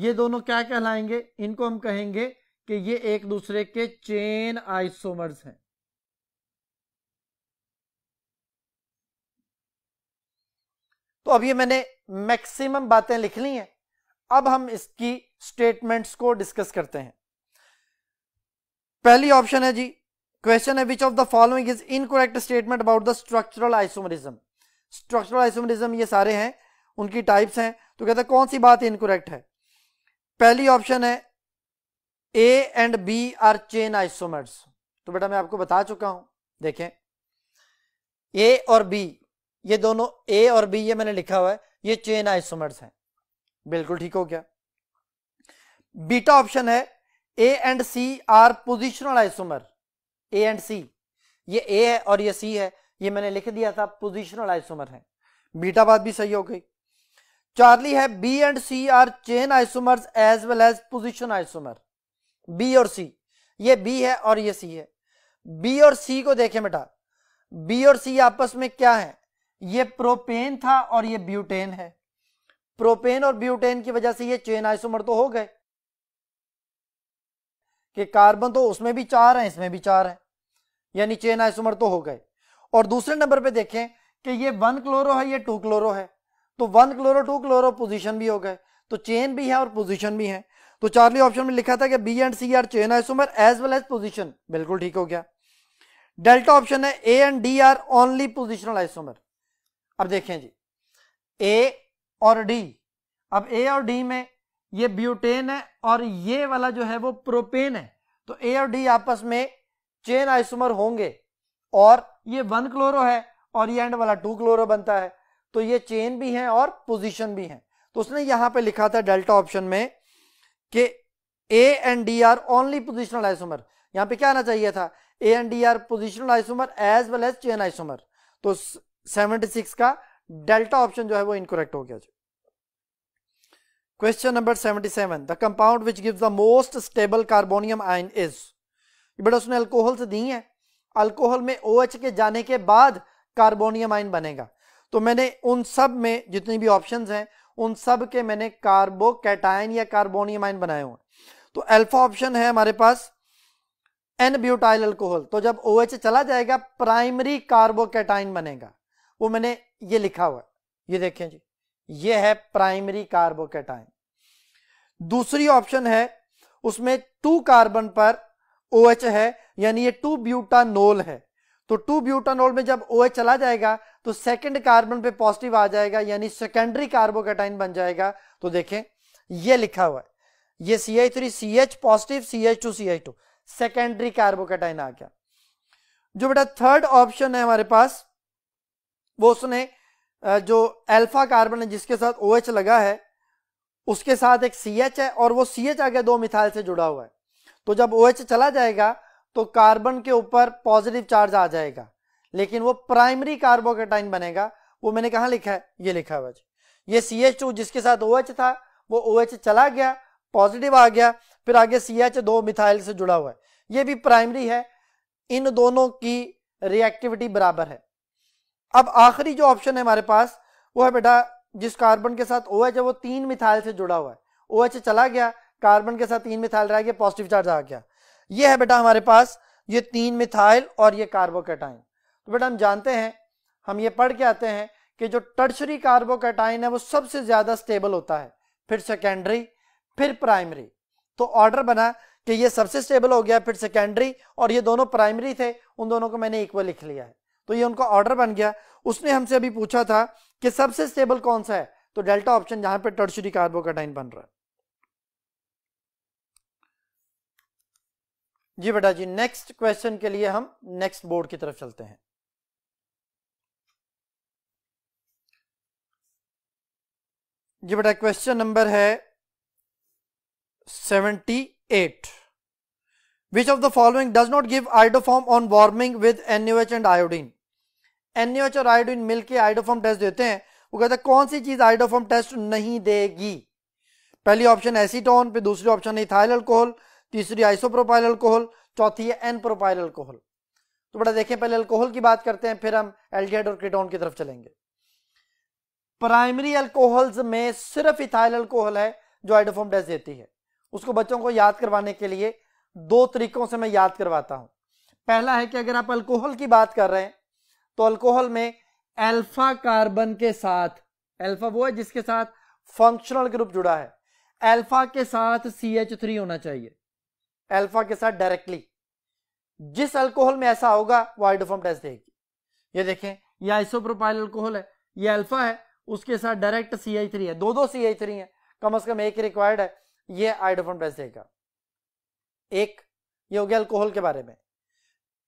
ये दोनों क्या कहलाएंगे इनको हम कहेंगे कि ये एक दूसरे के चेन आइसोमर्स हैं तो अभी मैंने मैक्सिमम बातें लिख ली हैं अब हम इसकी स्टेटमेंट्स को डिस्कस करते हैं पहली ऑप्शन है जी क्वेश्चन है which of the following is incorrect statement about the structural isomerism structural isomerism ये सारे हैं उनकी टाइप्स हैं तो कहते हैं कौन सी बात इनकोरेक्ट है पहली ऑप्शन है A and B are chain isomers तो बेटा मैं आपको बता चुका हूं देखें ए और बी ये दोनों ए और बी ये मैंने लिखा हुआ है ये चेन आइसोमर्स हैं बिल्कुल ठीक हो गया बीटा ऑप्शन है A and C are positional isomer A and C ये ए है और ये सी है ये मैंने लिख दिया था पोजिशनल आइसोमर है बीटा बात भी सही हो गई चार्ली है B and C are chain isomers as well as position isomer B और सी ये बी है और ये सी है बी और सी को देखें बेटा बी और सी आपस में क्या है ये प्रोपेन था और ये ब्यूटेन है प्रोपेन और ब्यूटेन की वजह से ये चेन आइसोमर तो हो गए कि कार्बन तो उसमें भी चार है इसमें भी चार है यानी चेन आइसोमर तो हो गए और दूसरे नंबर पे देखें कि ये वन क्लोरो है ये टू क्लोरो है तो one chloro two chloro position भी हो गए तो चेन भी है और पोजीशन भी है तो चार्ली ऑप्शन में लिखा था कि B and C are chain isomer as well as position बिल्कुल ठीक हो गया डेल्टा ऑप्शन है A and D are only positional isomer अब देखें जी ए और डी अब ए और डी में ये ब्यूटेन है और ये वाला जो है वो प्रोपेन है तो ए और डी आपस में चेन आइसोमर होंगे और ये वन क्लोरो है और ये एंड वाला टू क्लोरो बनता है तो ये चेन भी है और पोजीशन भी है तो उसने यहां पे लिखा था डेल्टा ऑप्शन में कि A and D are only positional isomer यहां पे क्या आना चाहिए था A and D are positional isomer as well as chain isomer तो सिक्स का डेल्टा ऑप्शन जो है वो इनकोरेक्ट हो गया question number 77 the compound which gives the most stable carbonium ion is बेटा उसने अल्कोहल से दी है अल्कोहल में ओ OH के जाने के बाद कार्बोनियम आयन बनेगा तो मैंने उन सब में जितनी भी ऑप्शन हैं उन सब के मैंने कार्बो कैटाइन या कार्बोनियम आयन बनाए हुए तो अल्फा ऑप्शन है हमारे पास एन ब्यूटाइल अल्कोहल तो जब ओ OH चला जाएगा प्राइमरी कार्बोकेटाइन बनेगा वो मैंने ये लिखा हुआ है ये देखें जी ये है प्राइमरी कार्बोकेटाइन दूसरी ऑप्शन है उसमें टू कार्बन पर ओ OH है यानी ये टू ब्यूटानोल है तो टू ब्यूटानोल में जब ओ OH चला जाएगा तो सेकंड कार्बन पे पॉजिटिव आ जाएगा यानी सेकेंडरी कार्बोकेटाइन बन जाएगा तो देखें ये लिखा हुआ है ये C I three C H positive C H two C H two secondary carbocation आ गया जो बेटा थर्ड ऑप्शन है हमारे पास वो उसने जो अल्फा कार्बन है जिसके साथ ओ OH लगा है उसके साथ एक सी एच है और वो सी एच आगे दो मिथाइल से जुड़ा हुआ है तो जब ओ OH चला जाएगा तो कार्बन के ऊपर पॉजिटिव चार्ज आ जाएगा लेकिन वो प्राइमरी कार्बोकेटाइन बनेगा वो मैंने कहा लिखा है ये लिखा हुआ ये सी एच टू जिसके साथ ओ OH था वो ओ OH चला गया पॉजिटिव आ गया फिर आगे सी एच दो मिथाइल से जुड़ा हुआ है ये भी प्राइमरी है इन दोनों की रिएक्टिविटी बराबर है अब आखिरी जो ऑप्शन है हमारे पास वो है बेटा जिस कार्बन के साथ ओ एच है वो तीन मिथाइल से जुड़ा हुआ है ओ एच चला गया कार्बन के साथ तीन मिथाइल रह गया पॉजिटिव चार्ज आ गया ये है बेटा हमारे पास ये तीन मिथाइल और ये कार्बोकेटाइन तो बेटा हम जानते हैं हम ये पढ़ के आते हैं कि जो टर्शरी कार्बोकेटाइन है वो सबसे ज्यादा स्टेबल होता है फिर सेकेंडरी फिर प्राइमरी तो ऑर्डर बना कि ये सबसे स्टेबल हो गया फिर सेकेंडरी और ये दोनों प्राइमरी थे उन दोनों को मैंने इक्वल लिख लिया है तो ये उनका ऑर्डर बन गया उसने हमसे अभी पूछा था कि सबसे स्टेबल कौन सा है तो डेल्टा ऑप्शन जहां कार्बो टर्शरी कार्बोकाटाइन बन रहा है जी बेटा जी नेक्स्ट क्वेश्चन के लिए हम नेक्स्ट बोर्ड की तरफ चलते हैं जी बेटा क्वेश्चन नंबर है seventy eight which of the following does not give iodoform on warming with NUH and iodine NH और आयोडीन मिलकर आइडोफॉर्म टेस्ट देते हैं वो कहते हैं कौन सी चीज आइडोफॉर्म टेस्ट नहीं देगी पहली ऑप्शन एसीटोन पे दूसरी ऑप्शन है इथाइल अल्कोहल तीसरी आइसोप्रोपाइल अल्कोहल चौथी है एन प्रोपाइल अल्कोहल तो बड़ा देखें पहले अल्कोहल की बात करते हैं फिर हम एल्डिहाइड और क्रिटोन की तरफ चलेंगे प्राइमरी अल्कोहल्स में सिर्फ इथाइल अल्कोहल है जो आइडोफॉर्म टेस्ट देती है उसको बच्चों को याद करवाने के लिए दो तरीकों से मैं याद करवाता हूं पहला है कि अगर आप अल्कोहल की बात कर रहे हैं तो अल्कोहल में अल्फा कार्बन के साथ अल्फा वो है जिसके साथ फंक्शनल ग्रुप जुड़ा है अल्फा के साथ सी एच थ्री होना चाहिए अल्फा के साथ डायरेक्टली जिस अल्कोहल में ऐसा होगा वो आइडोफॉर्म टेस्ट देगी ये देखें यह आइसोप्रोपाइल अल्कोहल है ये अल्फा है उसके साथ डायरेक्ट सी एच थ्री है दो दो सी एच थ्री है कम अज कम एक रिक्वायर्ड है ये आइडोफॉर्म टेस्ट देगा एक ये हो गया अल्कोहल के बारे में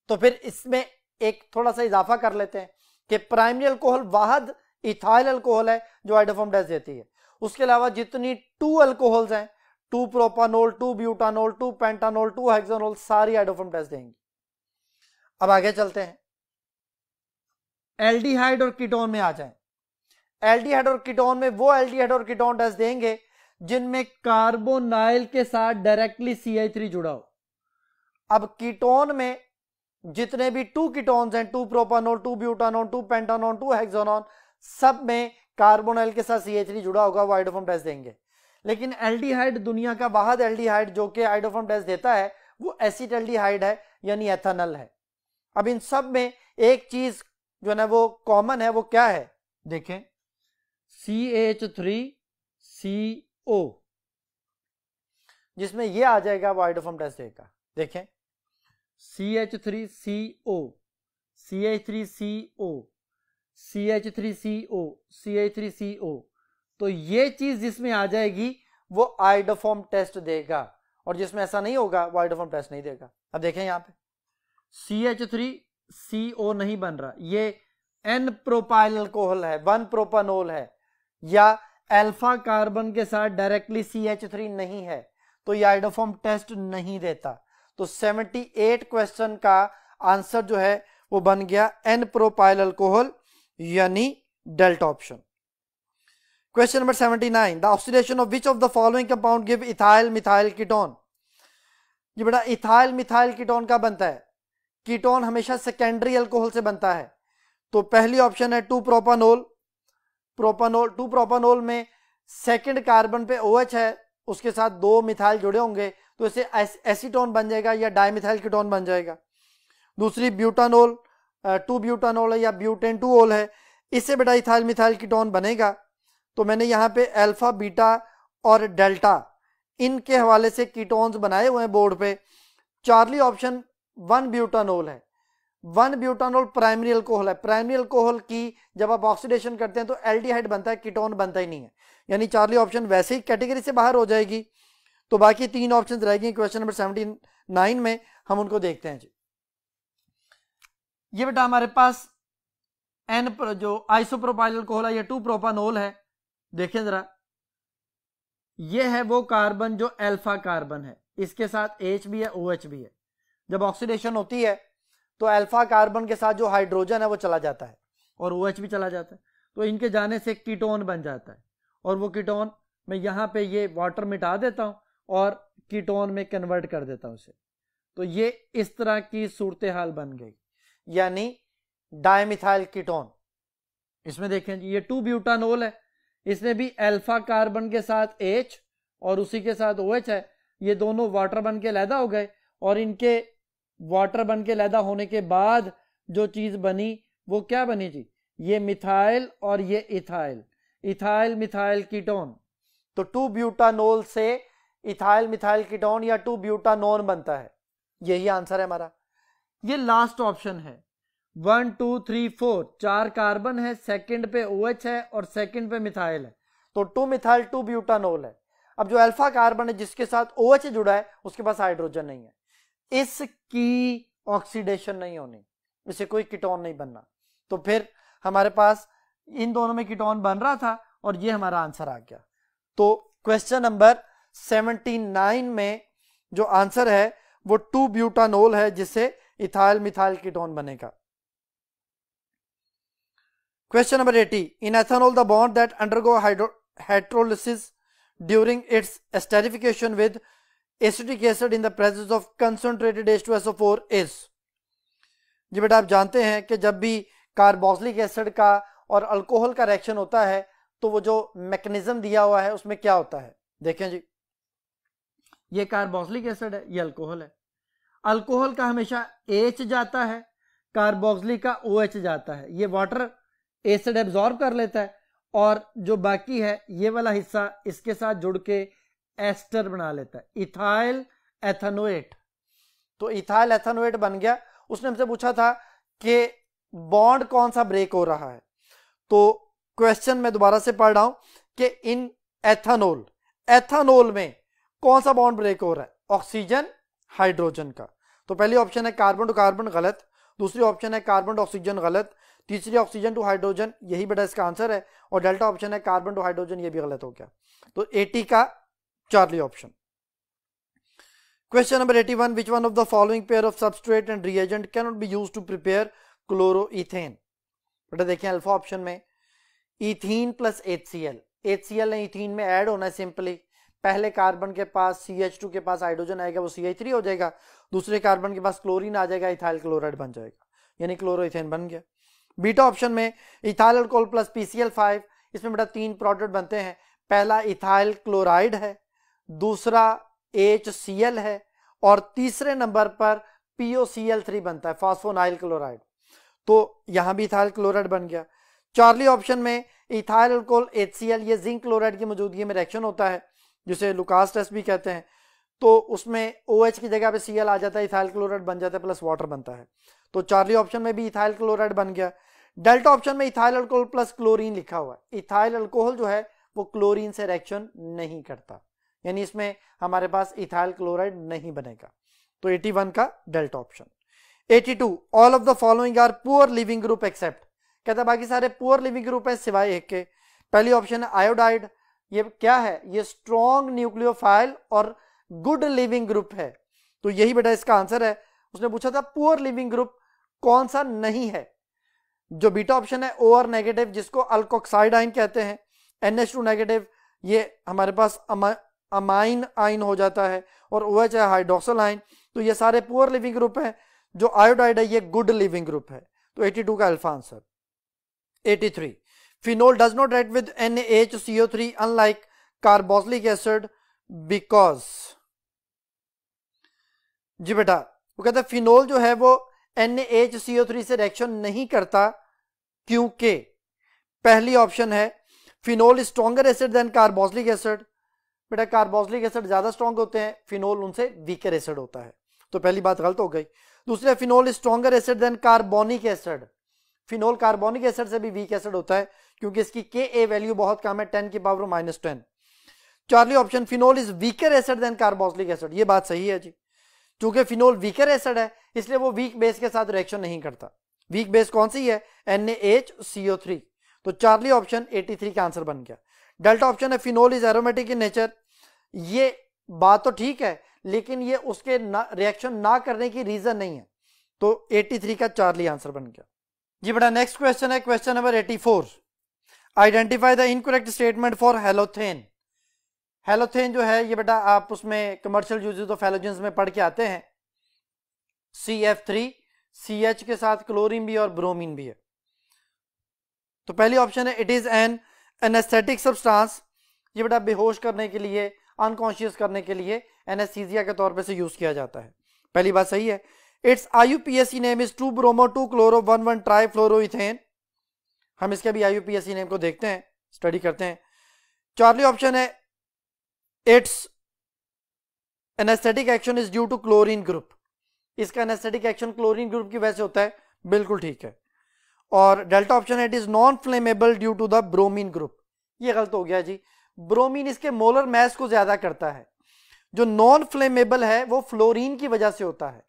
तो फिर इसमें एक थोड़ा सा इजाफा कर लेते हैं कि प्राइमरी अल्कोहल वाहद इथाइल अल्कोहल है जो आइडोफॉम डेस देती है उसके अलावा जितनी टू अल्कोहल्स हैं two propanol two butanol two pentanol two hexanol सारी आइडोफॉम डेस देंगी अब आगे चलते हैं एल्डिहाइड और कीटोन में आ जाए एल्डिहाइड और कीटोन में वो एल्डिहाइड और कीटोन डेस देंगे जिनमें कार्बोनाइल के साथ डायरेक्टली सी आई थ्री जुड़ा हो अब कीटोन में जितने भी टू कीटोन्स हैं two propanol two butanone two pentanone two hexanone सब में कार्बोनाइल के साथ सी एच थ्री जुड़ा होगा वो आइडोफॉर्म टेस्ट देंगे लेकिन एल्डिहाइड दुनिया का वाहद एल्डिहाइड जो कि आइडोफॉर्म टेस्ट देता है वो एसिड एल्डिहाइड है यानी एथानल है अब इन सब में एक चीज जो है ना वो कॉमन है वो क्या है देखें सी एच थ्री सी ओ जिसमें ये आ जाएगा वो आइडोफॉर्म टेस्ट देगा देखें C H three C O C H three C O C H three C O C H three C O तो ये चीज जिसमें आ जाएगी वो आइडोफॉर्म टेस्ट देगा और जिसमें ऐसा नहीं होगा वो आइडोफॉर्म टेस्ट नहीं देगा अब देखें यहां पे सी एच थ्री सी ओ नहीं बन रहा ये एन प्रोपाइल अल्कोहल है वन प्रोपानोल है या अल्फा कार्बन के साथ डायरेक्टली सी एच थ्री नहीं है तो ये आइडोफॉर्म टेस्ट नहीं देता तो 78 क्वेश्चन का आंसर जो है वो बन गया एन प्रोपाइल अल्कोहल यानी delta option question number 79 the oxidation of which of the following compound give ethyl methyl ketone ये बेटा इथाइल मिथाइल कीटोन का बनता है कीटोन हमेशा सेकेंडरी अल्कोहल से बनता है तो पहली ऑप्शन है two propanol propanol two propanol में सेकेंड कार्बन पे ओ OH है उसके साथ दो मिथाइल जुड़े होंगे तो इसे एसीटोन बन जाएगा या डायमिथाइल कीटोन बन जाएगा दूसरी ब्यूटानोल टू ब्यूटानोल है या ब्यूटेन टू ओल है इससे बेटा इथाइल मिथाइल कीटोन बनेगा तो मैंने यहाँ पे अल्फा बीटा और डेल्टा इनके हवाले से कीटोन्स बनाए हुए हैं बोर्ड पे चार्ली ऑप्शन वन ब्यूटानोल है वन ब्यूटानोल प्राइमरी अल्कोहल है प्राइमरी अल्कोहल की जब आप ऑक्सीडेशन करते हैं तो एल्डिहाइड बनता है कीटोन बनता ही नहीं है यानी चार्ली ऑप्शन वैसे ही कैटेगरी से बाहर हो जाएगी तो बाकी तीन ऑप्शन रह गए क्वेश्चन नंबर सेवेंटी नाइन में हम उनको देखते हैं जी ये बेटा हमारे पास एन जो आइसोप्रोपाइल अल्कोहल है ये टू प्रोपानोल है देखें जरा ये है वो कार्बन जो अल्फा कार्बन है इसके साथ एच भी है ओ OH भी है जब ऑक्सीडेशन होती है तो अल्फा कार्बन के साथ जो हाइड्रोजन है वो चला जाता है और ओ OH भी चला जाता है तो इनके जाने से कीटोन बन जाता है और वो कीटोन मैं यहां पे ये वाटर मिटा देता हूं और कीटोन में कन्वर्ट कर देता हूं उसे तो ये इस तरह की सूरत हाल बन गई यानी डायमिथाइल कीटोन इसमें देखें ये टू ब्यूटानोल है इसमें भी अल्फा कार्बन के साथ एच और उसी के साथ ओ OH है ये दोनों वाटर बन के लैदा हो गए और इनके वाटर बन के लैदा होने के बाद जो चीज़ बनी वो क्या बनी जी ये मिथाइल और ये इथाइल इथाइल मिथाइल कीटोन तो टू ब्यूटानोल से इथाइल मिथाइल कीटोन या टू ब्यूटा नॉन बनता है यही आंसर है हमारा ये लास्ट ऑप्शन है वन टू थ्री फोर चार कार्बन है सेकंड पे ओ OH है और सेकंड पे मिथाइल है तो टू मिथाइल टू ब्यूटानोल है अब जो अल्फा कार्बन है जिसके साथ ओ OH जुड़ा है उसके पास हाइड्रोजन नहीं है इसकी ऑक्सीडेशन नहीं होनी इसे कोई कीटोन नहीं बनना तो फिर हमारे पास इन दोनों में कीटोन बन रहा था और ये हमारा आंसर आ गया तो क्वेश्चन नंबर 79 में जो आंसर है वो टू ब्यूटानोल है जिससे इथाइल मिथाइल कीटोन बनेगा question number eighty in ethanol the bond that undergo hydro hydrolysis during its esterification with acidic acid in the presence of concentrated S two SO four is जी बेटा आप जानते हैं कि जब भी कार्बोसलिक एसिड का और अल्कोहल का रिएक्शन होता है तो वो जो मैकेनिज्म दिया हुआ है उसमें क्या होता है देखें जी ये कार्बोक्सिलिक एसिड है ये अल्कोहल है अल्कोहल का हमेशा एच जाता है कार्बोक्सिलिक का ओ OH जाता है ये वाटर एसिड एब्जॉर्ब कर लेता है और जो बाकी है ये वाला हिस्सा इसके साथ जुड़ के एस्टर बना लेता है इथाइल एथनोएट तो इथाइल एथनोएट बन गया उसने हमसे पूछा था कि बॉन्ड कौन सा ब्रेक हो रहा है तो क्वेश्चन मैं दोबारा से पढ़ रहा हूं कि इन एथानोल एथानोल में कौन सा बॉन्ड ब्रेक हो रहा है ऑक्सीजन हाइड्रोजन का तो पहली ऑप्शन है कार्बन टू कार्बन गलत दूसरी ऑप्शन है कार्बन टू ऑक्सीजन गलत तीसरी ऑक्सीजन टू हाइड्रोजन यही बेटा इसका आंसर है और डेल्टा ऑप्शन है कार्बन टू हाइड्रोजन ये भी गलत हो गया तो एटी का Charlie option question number Question number 81 which one of the following pair of substrate and reagent cannot be used to prepare chloroethane बेटा देखें अल्फा ऑप्शन में ethene plus H C L H C L ने इथीन में एड होना है सिंपली पहले कार्बन के पास सी एच टू के पास हाइड्रोजन आएगा वो सी एच थ्री हो जाएगा दूसरे कार्बन के पास क्लोरीन आ जाएगा इथाइल क्लोराइड बन जाएगा यानी क्लोरोइथेन बन गया बीटा ऑप्शन में ethyl alcohol plus PCl five इसमें बेटा तीन प्रोडक्ट बनते हैं पहला इथाइल क्लोराइड है दूसरा एच सी एल है और तीसरे नंबर पर पीओ सी एल थ्री बनता है फॉस्फोनाइल क्लोराइड तो यहां भी इथाइल क्लोराइड बन गया चार्ली ऑप्शन में ethyl alcohol H C L ये जिंक क्लोराइड की मौजूदगी में रिएक्शन होता है जिसे लुकास टेस्ट भी कहते हैं तो उसमें ओ OH की जगह पे सी आ जाता है इथाइल क्लोराइड बन जाता है प्लस वाटर बनता है तो चार्ली ऑप्शन में भी इथाइल क्लोराइड बन गया डेल्टा ऑप्शन में इथाइल अल्कोहल प्लस क्लोरीन लिखा हुआ है इथाइल अल्कोहल जो है वो क्लोरीन से रिएक्शन नहीं करता यानी इसमें हमारे पास इथाइल क्लोराइड नहीं बनेगा तो 81 का delta option 82 all of the following are poor leaving group except कहता बाकी सारे पुअर लिविंग ग्रुप है सिवाय एक के पहली ऑप्शन है आयोडाइड ये क्या है ये स्ट्रॉन्ग न्यूक्लियोफाइल और गुड लिविंग ग्रुप है तो यही बेटा इसका आंसर है उसने पूछा था पुअर लिविंग ग्रुप कौन सा नहीं है जो बीटा ऑप्शन है ओ आर नेगेटिव जिसको अल्कोक्साइड आइन कहते हैं एन एच टू नेगेटिव ये हमारे पास अमा, अमाइन आइन हो जाता है और ओ एच है हाइड्रोक्सल आइन तो ये सारे पुअर लिविंग ग्रुप है जो आयोडाइड है ये गुड लिविंग ग्रुप है तो 82 का alpha answer 83 phenol does not Phenol with N H CO three unlike carboxylic acid because जी बेटा वो कहता है फिनोल जो है वो एन एच सीओ थ्री से रिएक्शन नहीं करता क्योंकि पहली ऑप्शन है phenol stronger acid than carboxylic acid बेटा कार्बोसलिक एसिड ज्यादा स्ट्रॉन्ग होते हैं फिनोल उनसे वीकर एसिड होता है तो पहली बात गलत हो गई दूसरे phenol stronger acid than carbonic acid phenol carbonic acid से भी वीक एसिड होता है क्योंकि इसकी के ए वैल्यू बहुत कम है टेन की power minus ten Charlie option phenol is weaker acid than carboxylic acid ये बात सही है जी क्योंकि फिनोल वीकर एसिड है इसलिए वो वीक बेस के साथ रिएक्शन नहीं करता वीक बेस कौन सी है एन एच सीओ थ्री तो चार्ली ऑप्शन 83 का आंसर बन गया डेल्टा ऑप्शन है phenol is aromatic in nature ये बात तो ठीक है लेकिन ये उसके रिएक्शन ना करने की रीजन नहीं है तो 83 का चार्ली आंसर बन गया जी बेटा नेक्स्ट क्वेश्चन है question number 84 identify the incorrect statement for halothane halothane जो है ये बेटा आप उसमें कमर्शियल यूजेस ऑफ हेलोजेंस में पढ़ के आते हैं C F three C H के साथ क्लोरीन भी और ब्रोमीन भी है तो पहली ऑप्शन है it is an anaesthetic substance ये बेटा बेहोश करने के लिए अनकॉन्शियस करने के लिए एनेस्थीजिया के तौर पे से यूज किया जाता है पहली बात सही है it's I U P S name is two bromo two chloro one one trifluoroethane हम इसके भी आई यू नेम को देखते हैं स्टडी करते हैं चार्ली ऑप्शन है it's anesthetic action is due to chlorine group इसका एनेस्थेटिक एक्शन क्लोरीन ग्रुप की वजह से होता है बिल्कुल ठीक है और डेल्टा ऑप्शन है it is non flammable due to the bromine group ये गलत हो गया जी ब्रोमीन इसके मोलर मैस को ज्यादा करता है जो नॉन फ्लेमेबल है वो फ्लोरीन की वजह से होता है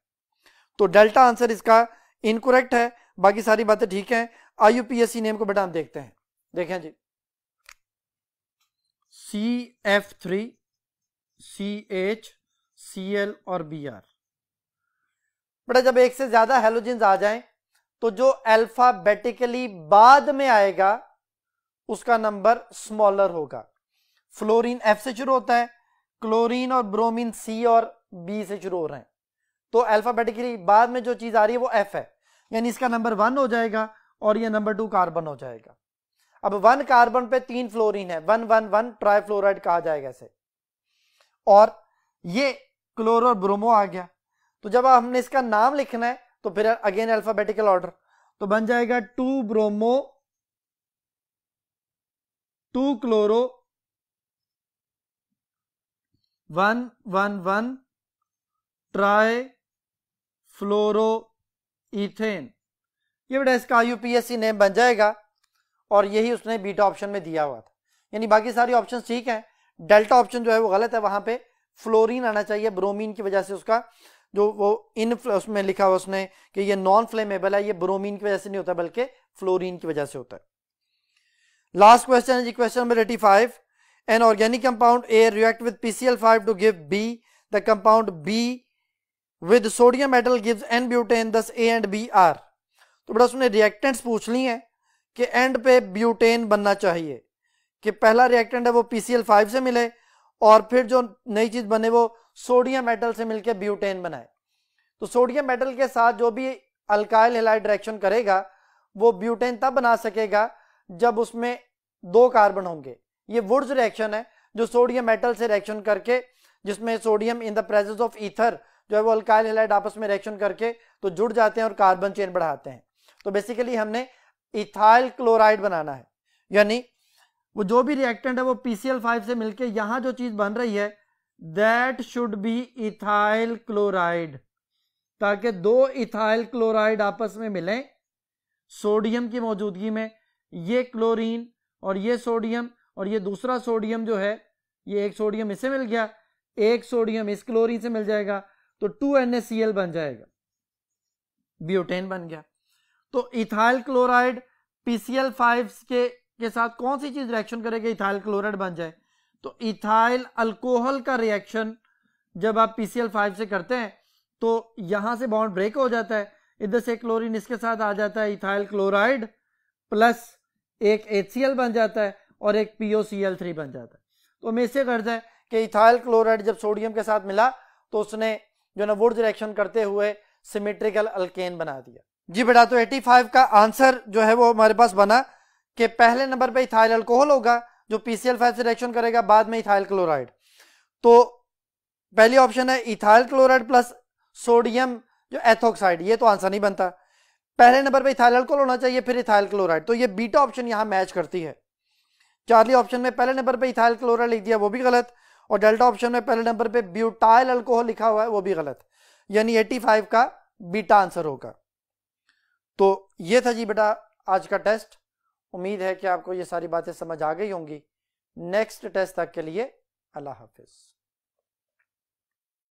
तो डेल्टा आंसर इसका इनकोरेक्ट है बाकी सारी बातें ठीक हैं आईयूपीएससी नेम को बेटा हम देखते हैं देखें जी C F three C H C L और बी आर बेटा जब एक से ज्यादा हेलोजिन आ जाए तो जो अल्फाबेटिकली बाद में आएगा उसका नंबर स्मॉलर होगा फ्लोरीन एफ से शुरू होता है क्लोरीन और ब्रोमीन सी और बी से शुरू हो रहे हैं तो अल्फाबेटिकली बाद में जो चीज आ रही है वो एफ है यानी इसका नंबर वन हो जाएगा और ये नंबर टू कार्बन हो जाएगा अब वन कार्बन पे तीन फ्लोरीन है वन वन वन फ्लोराइड कहा जाएगा इसे और ये क्लोरो ब्रोमो आ गया तो जब हमने इसका नाम लिखना है तो फिर अगेन अल्फाबेटिकल ऑर्डर तो बन जाएगा two bromo two chloro one one one tri fluoro ethane ये बेटा इसका यूपीएससी नेम बन जाएगा और यही उसने बीटा ऑप्शन में दिया हुआ था यानी बाकी सारी ऑप्शन ठीक है डेल्टा ऑप्शन जो है वो गलत है वहां पे फ्लोरीन आना चाहिए ब्रोमीन की वजह से उसका जो वो इन उसमें लिखा हुआ उसने कि ये नॉन फ्लेमेबल है ये ब्रोमीन की वजह से नहीं होता बल्कि फ्लोरीन की वजह से होता है लास्ट क्वेश्चन है जी question number eighty five n organic compound A react with PCl five to give B the compound B with sodium metal gives n butane दस ए एंड बी आर तो बेटा उसने रिएक्टेंट्स पूछ ली हैं कि एंड पे ब्यूटेन बनना चाहिए कि पहला रिएक्टेंट है वो पी से मिले और फिर जो नई चीज़ बने वो सोडियम मेटल से मिलकर ब्यूटेन बनाए तो सोडियम मेटल के साथ जो भी अल्काइल हेलाइड रिएक्शन करेगा वो ब्यूटेन तब बना सकेगा जब उसमें दो कार्बन होंगे ये वुड्स रिएक्शन है जो सोडियम मेटल से रिएक्शन करके जिसमें sodium in the presence of ether जो है वो अल्काइल हेलाइड आपस में रिएक्शन करके तो जुड़ जाते हैं और कार्बन चेन बढ़ाते हैं तो बेसिकली हमने इथाइल क्लोराइड बनाना है यानी वो जो भी रिएक्टेंट है वो पीसीएल फाइव से मिलके यहां जो चीज़ बन रही है that should be ethyl chloride ताकि दो इथाइल क्लोराइड आपस में मिले सोडियम की मौजूदगी में ये क्लोरीन और ये सोडियम और ये दूसरा सोडियम जो है ये एक सोडियम इससे मिल गया एक सोडियम इस क्लोरीन से मिल जाएगा तो टू एन बन जाएगा ब्यूटेन बन गया तो इथाइल क्लोराइड पीसीएल फाइव के के साथ कौन सी चीज रिएक्शन करेगी इथाइल क्लोराइड बन जाए तो इथाइल अल्कोहल का रिएक्शन जब आप पीसीएल फाइव से करते हैं तो यहां से बॉन्ड ब्रेक हो जाता है इधर से क्लोरीन इसके साथ आ जाता है इथाइल क्लोराइड प्लस एक एच बन जाता है और एक पीओसीएल बन जाता है तो हमें इससे गर्ज है कि इथाइल क्लोराइड जब सोडियम के साथ मिला तो उसने जो ना वुड रिएक्शन करते हुए सिमेट्रिकल अल्केन बना दिया जी बेटा तो 85 का आंसर जो है वो हमारे पास बना कि पहले नंबर पे इथाइल अल्कोहल होगा जो पीसीएल फाइव से रिएक्शन करेगा बाद में इथाइल क्लोराइड तो पहली ऑप्शन है इथाइल क्लोराइड प्लस सोडियम जो एथोक्साइड ये तो आंसर नहीं बनता पहले नंबर पे इथाइल अल्कोहल होना चाहिए फिर इथाइल क्लोराइड तो ये बीटा ऑप्शन यहाँ मैच करती है चार्ली ऑप्शन में पहले नंबर पर इथाइल क्लोराइड लिख दिया वो भी गलत और डेल्टा ऑप्शन में पहले नंबर पर ब्यूटाइल अल्कोहल लिखा हुआ है वो भी गलत यानी 85 का बीटा आंसर होगा तो ये था जी बेटा आज का टेस्ट उम्मीद है कि आपको ये सारी बातें समझ आ गई होंगी नेक्स्ट टेस्ट तक के लिए अल्लाह हाफिज़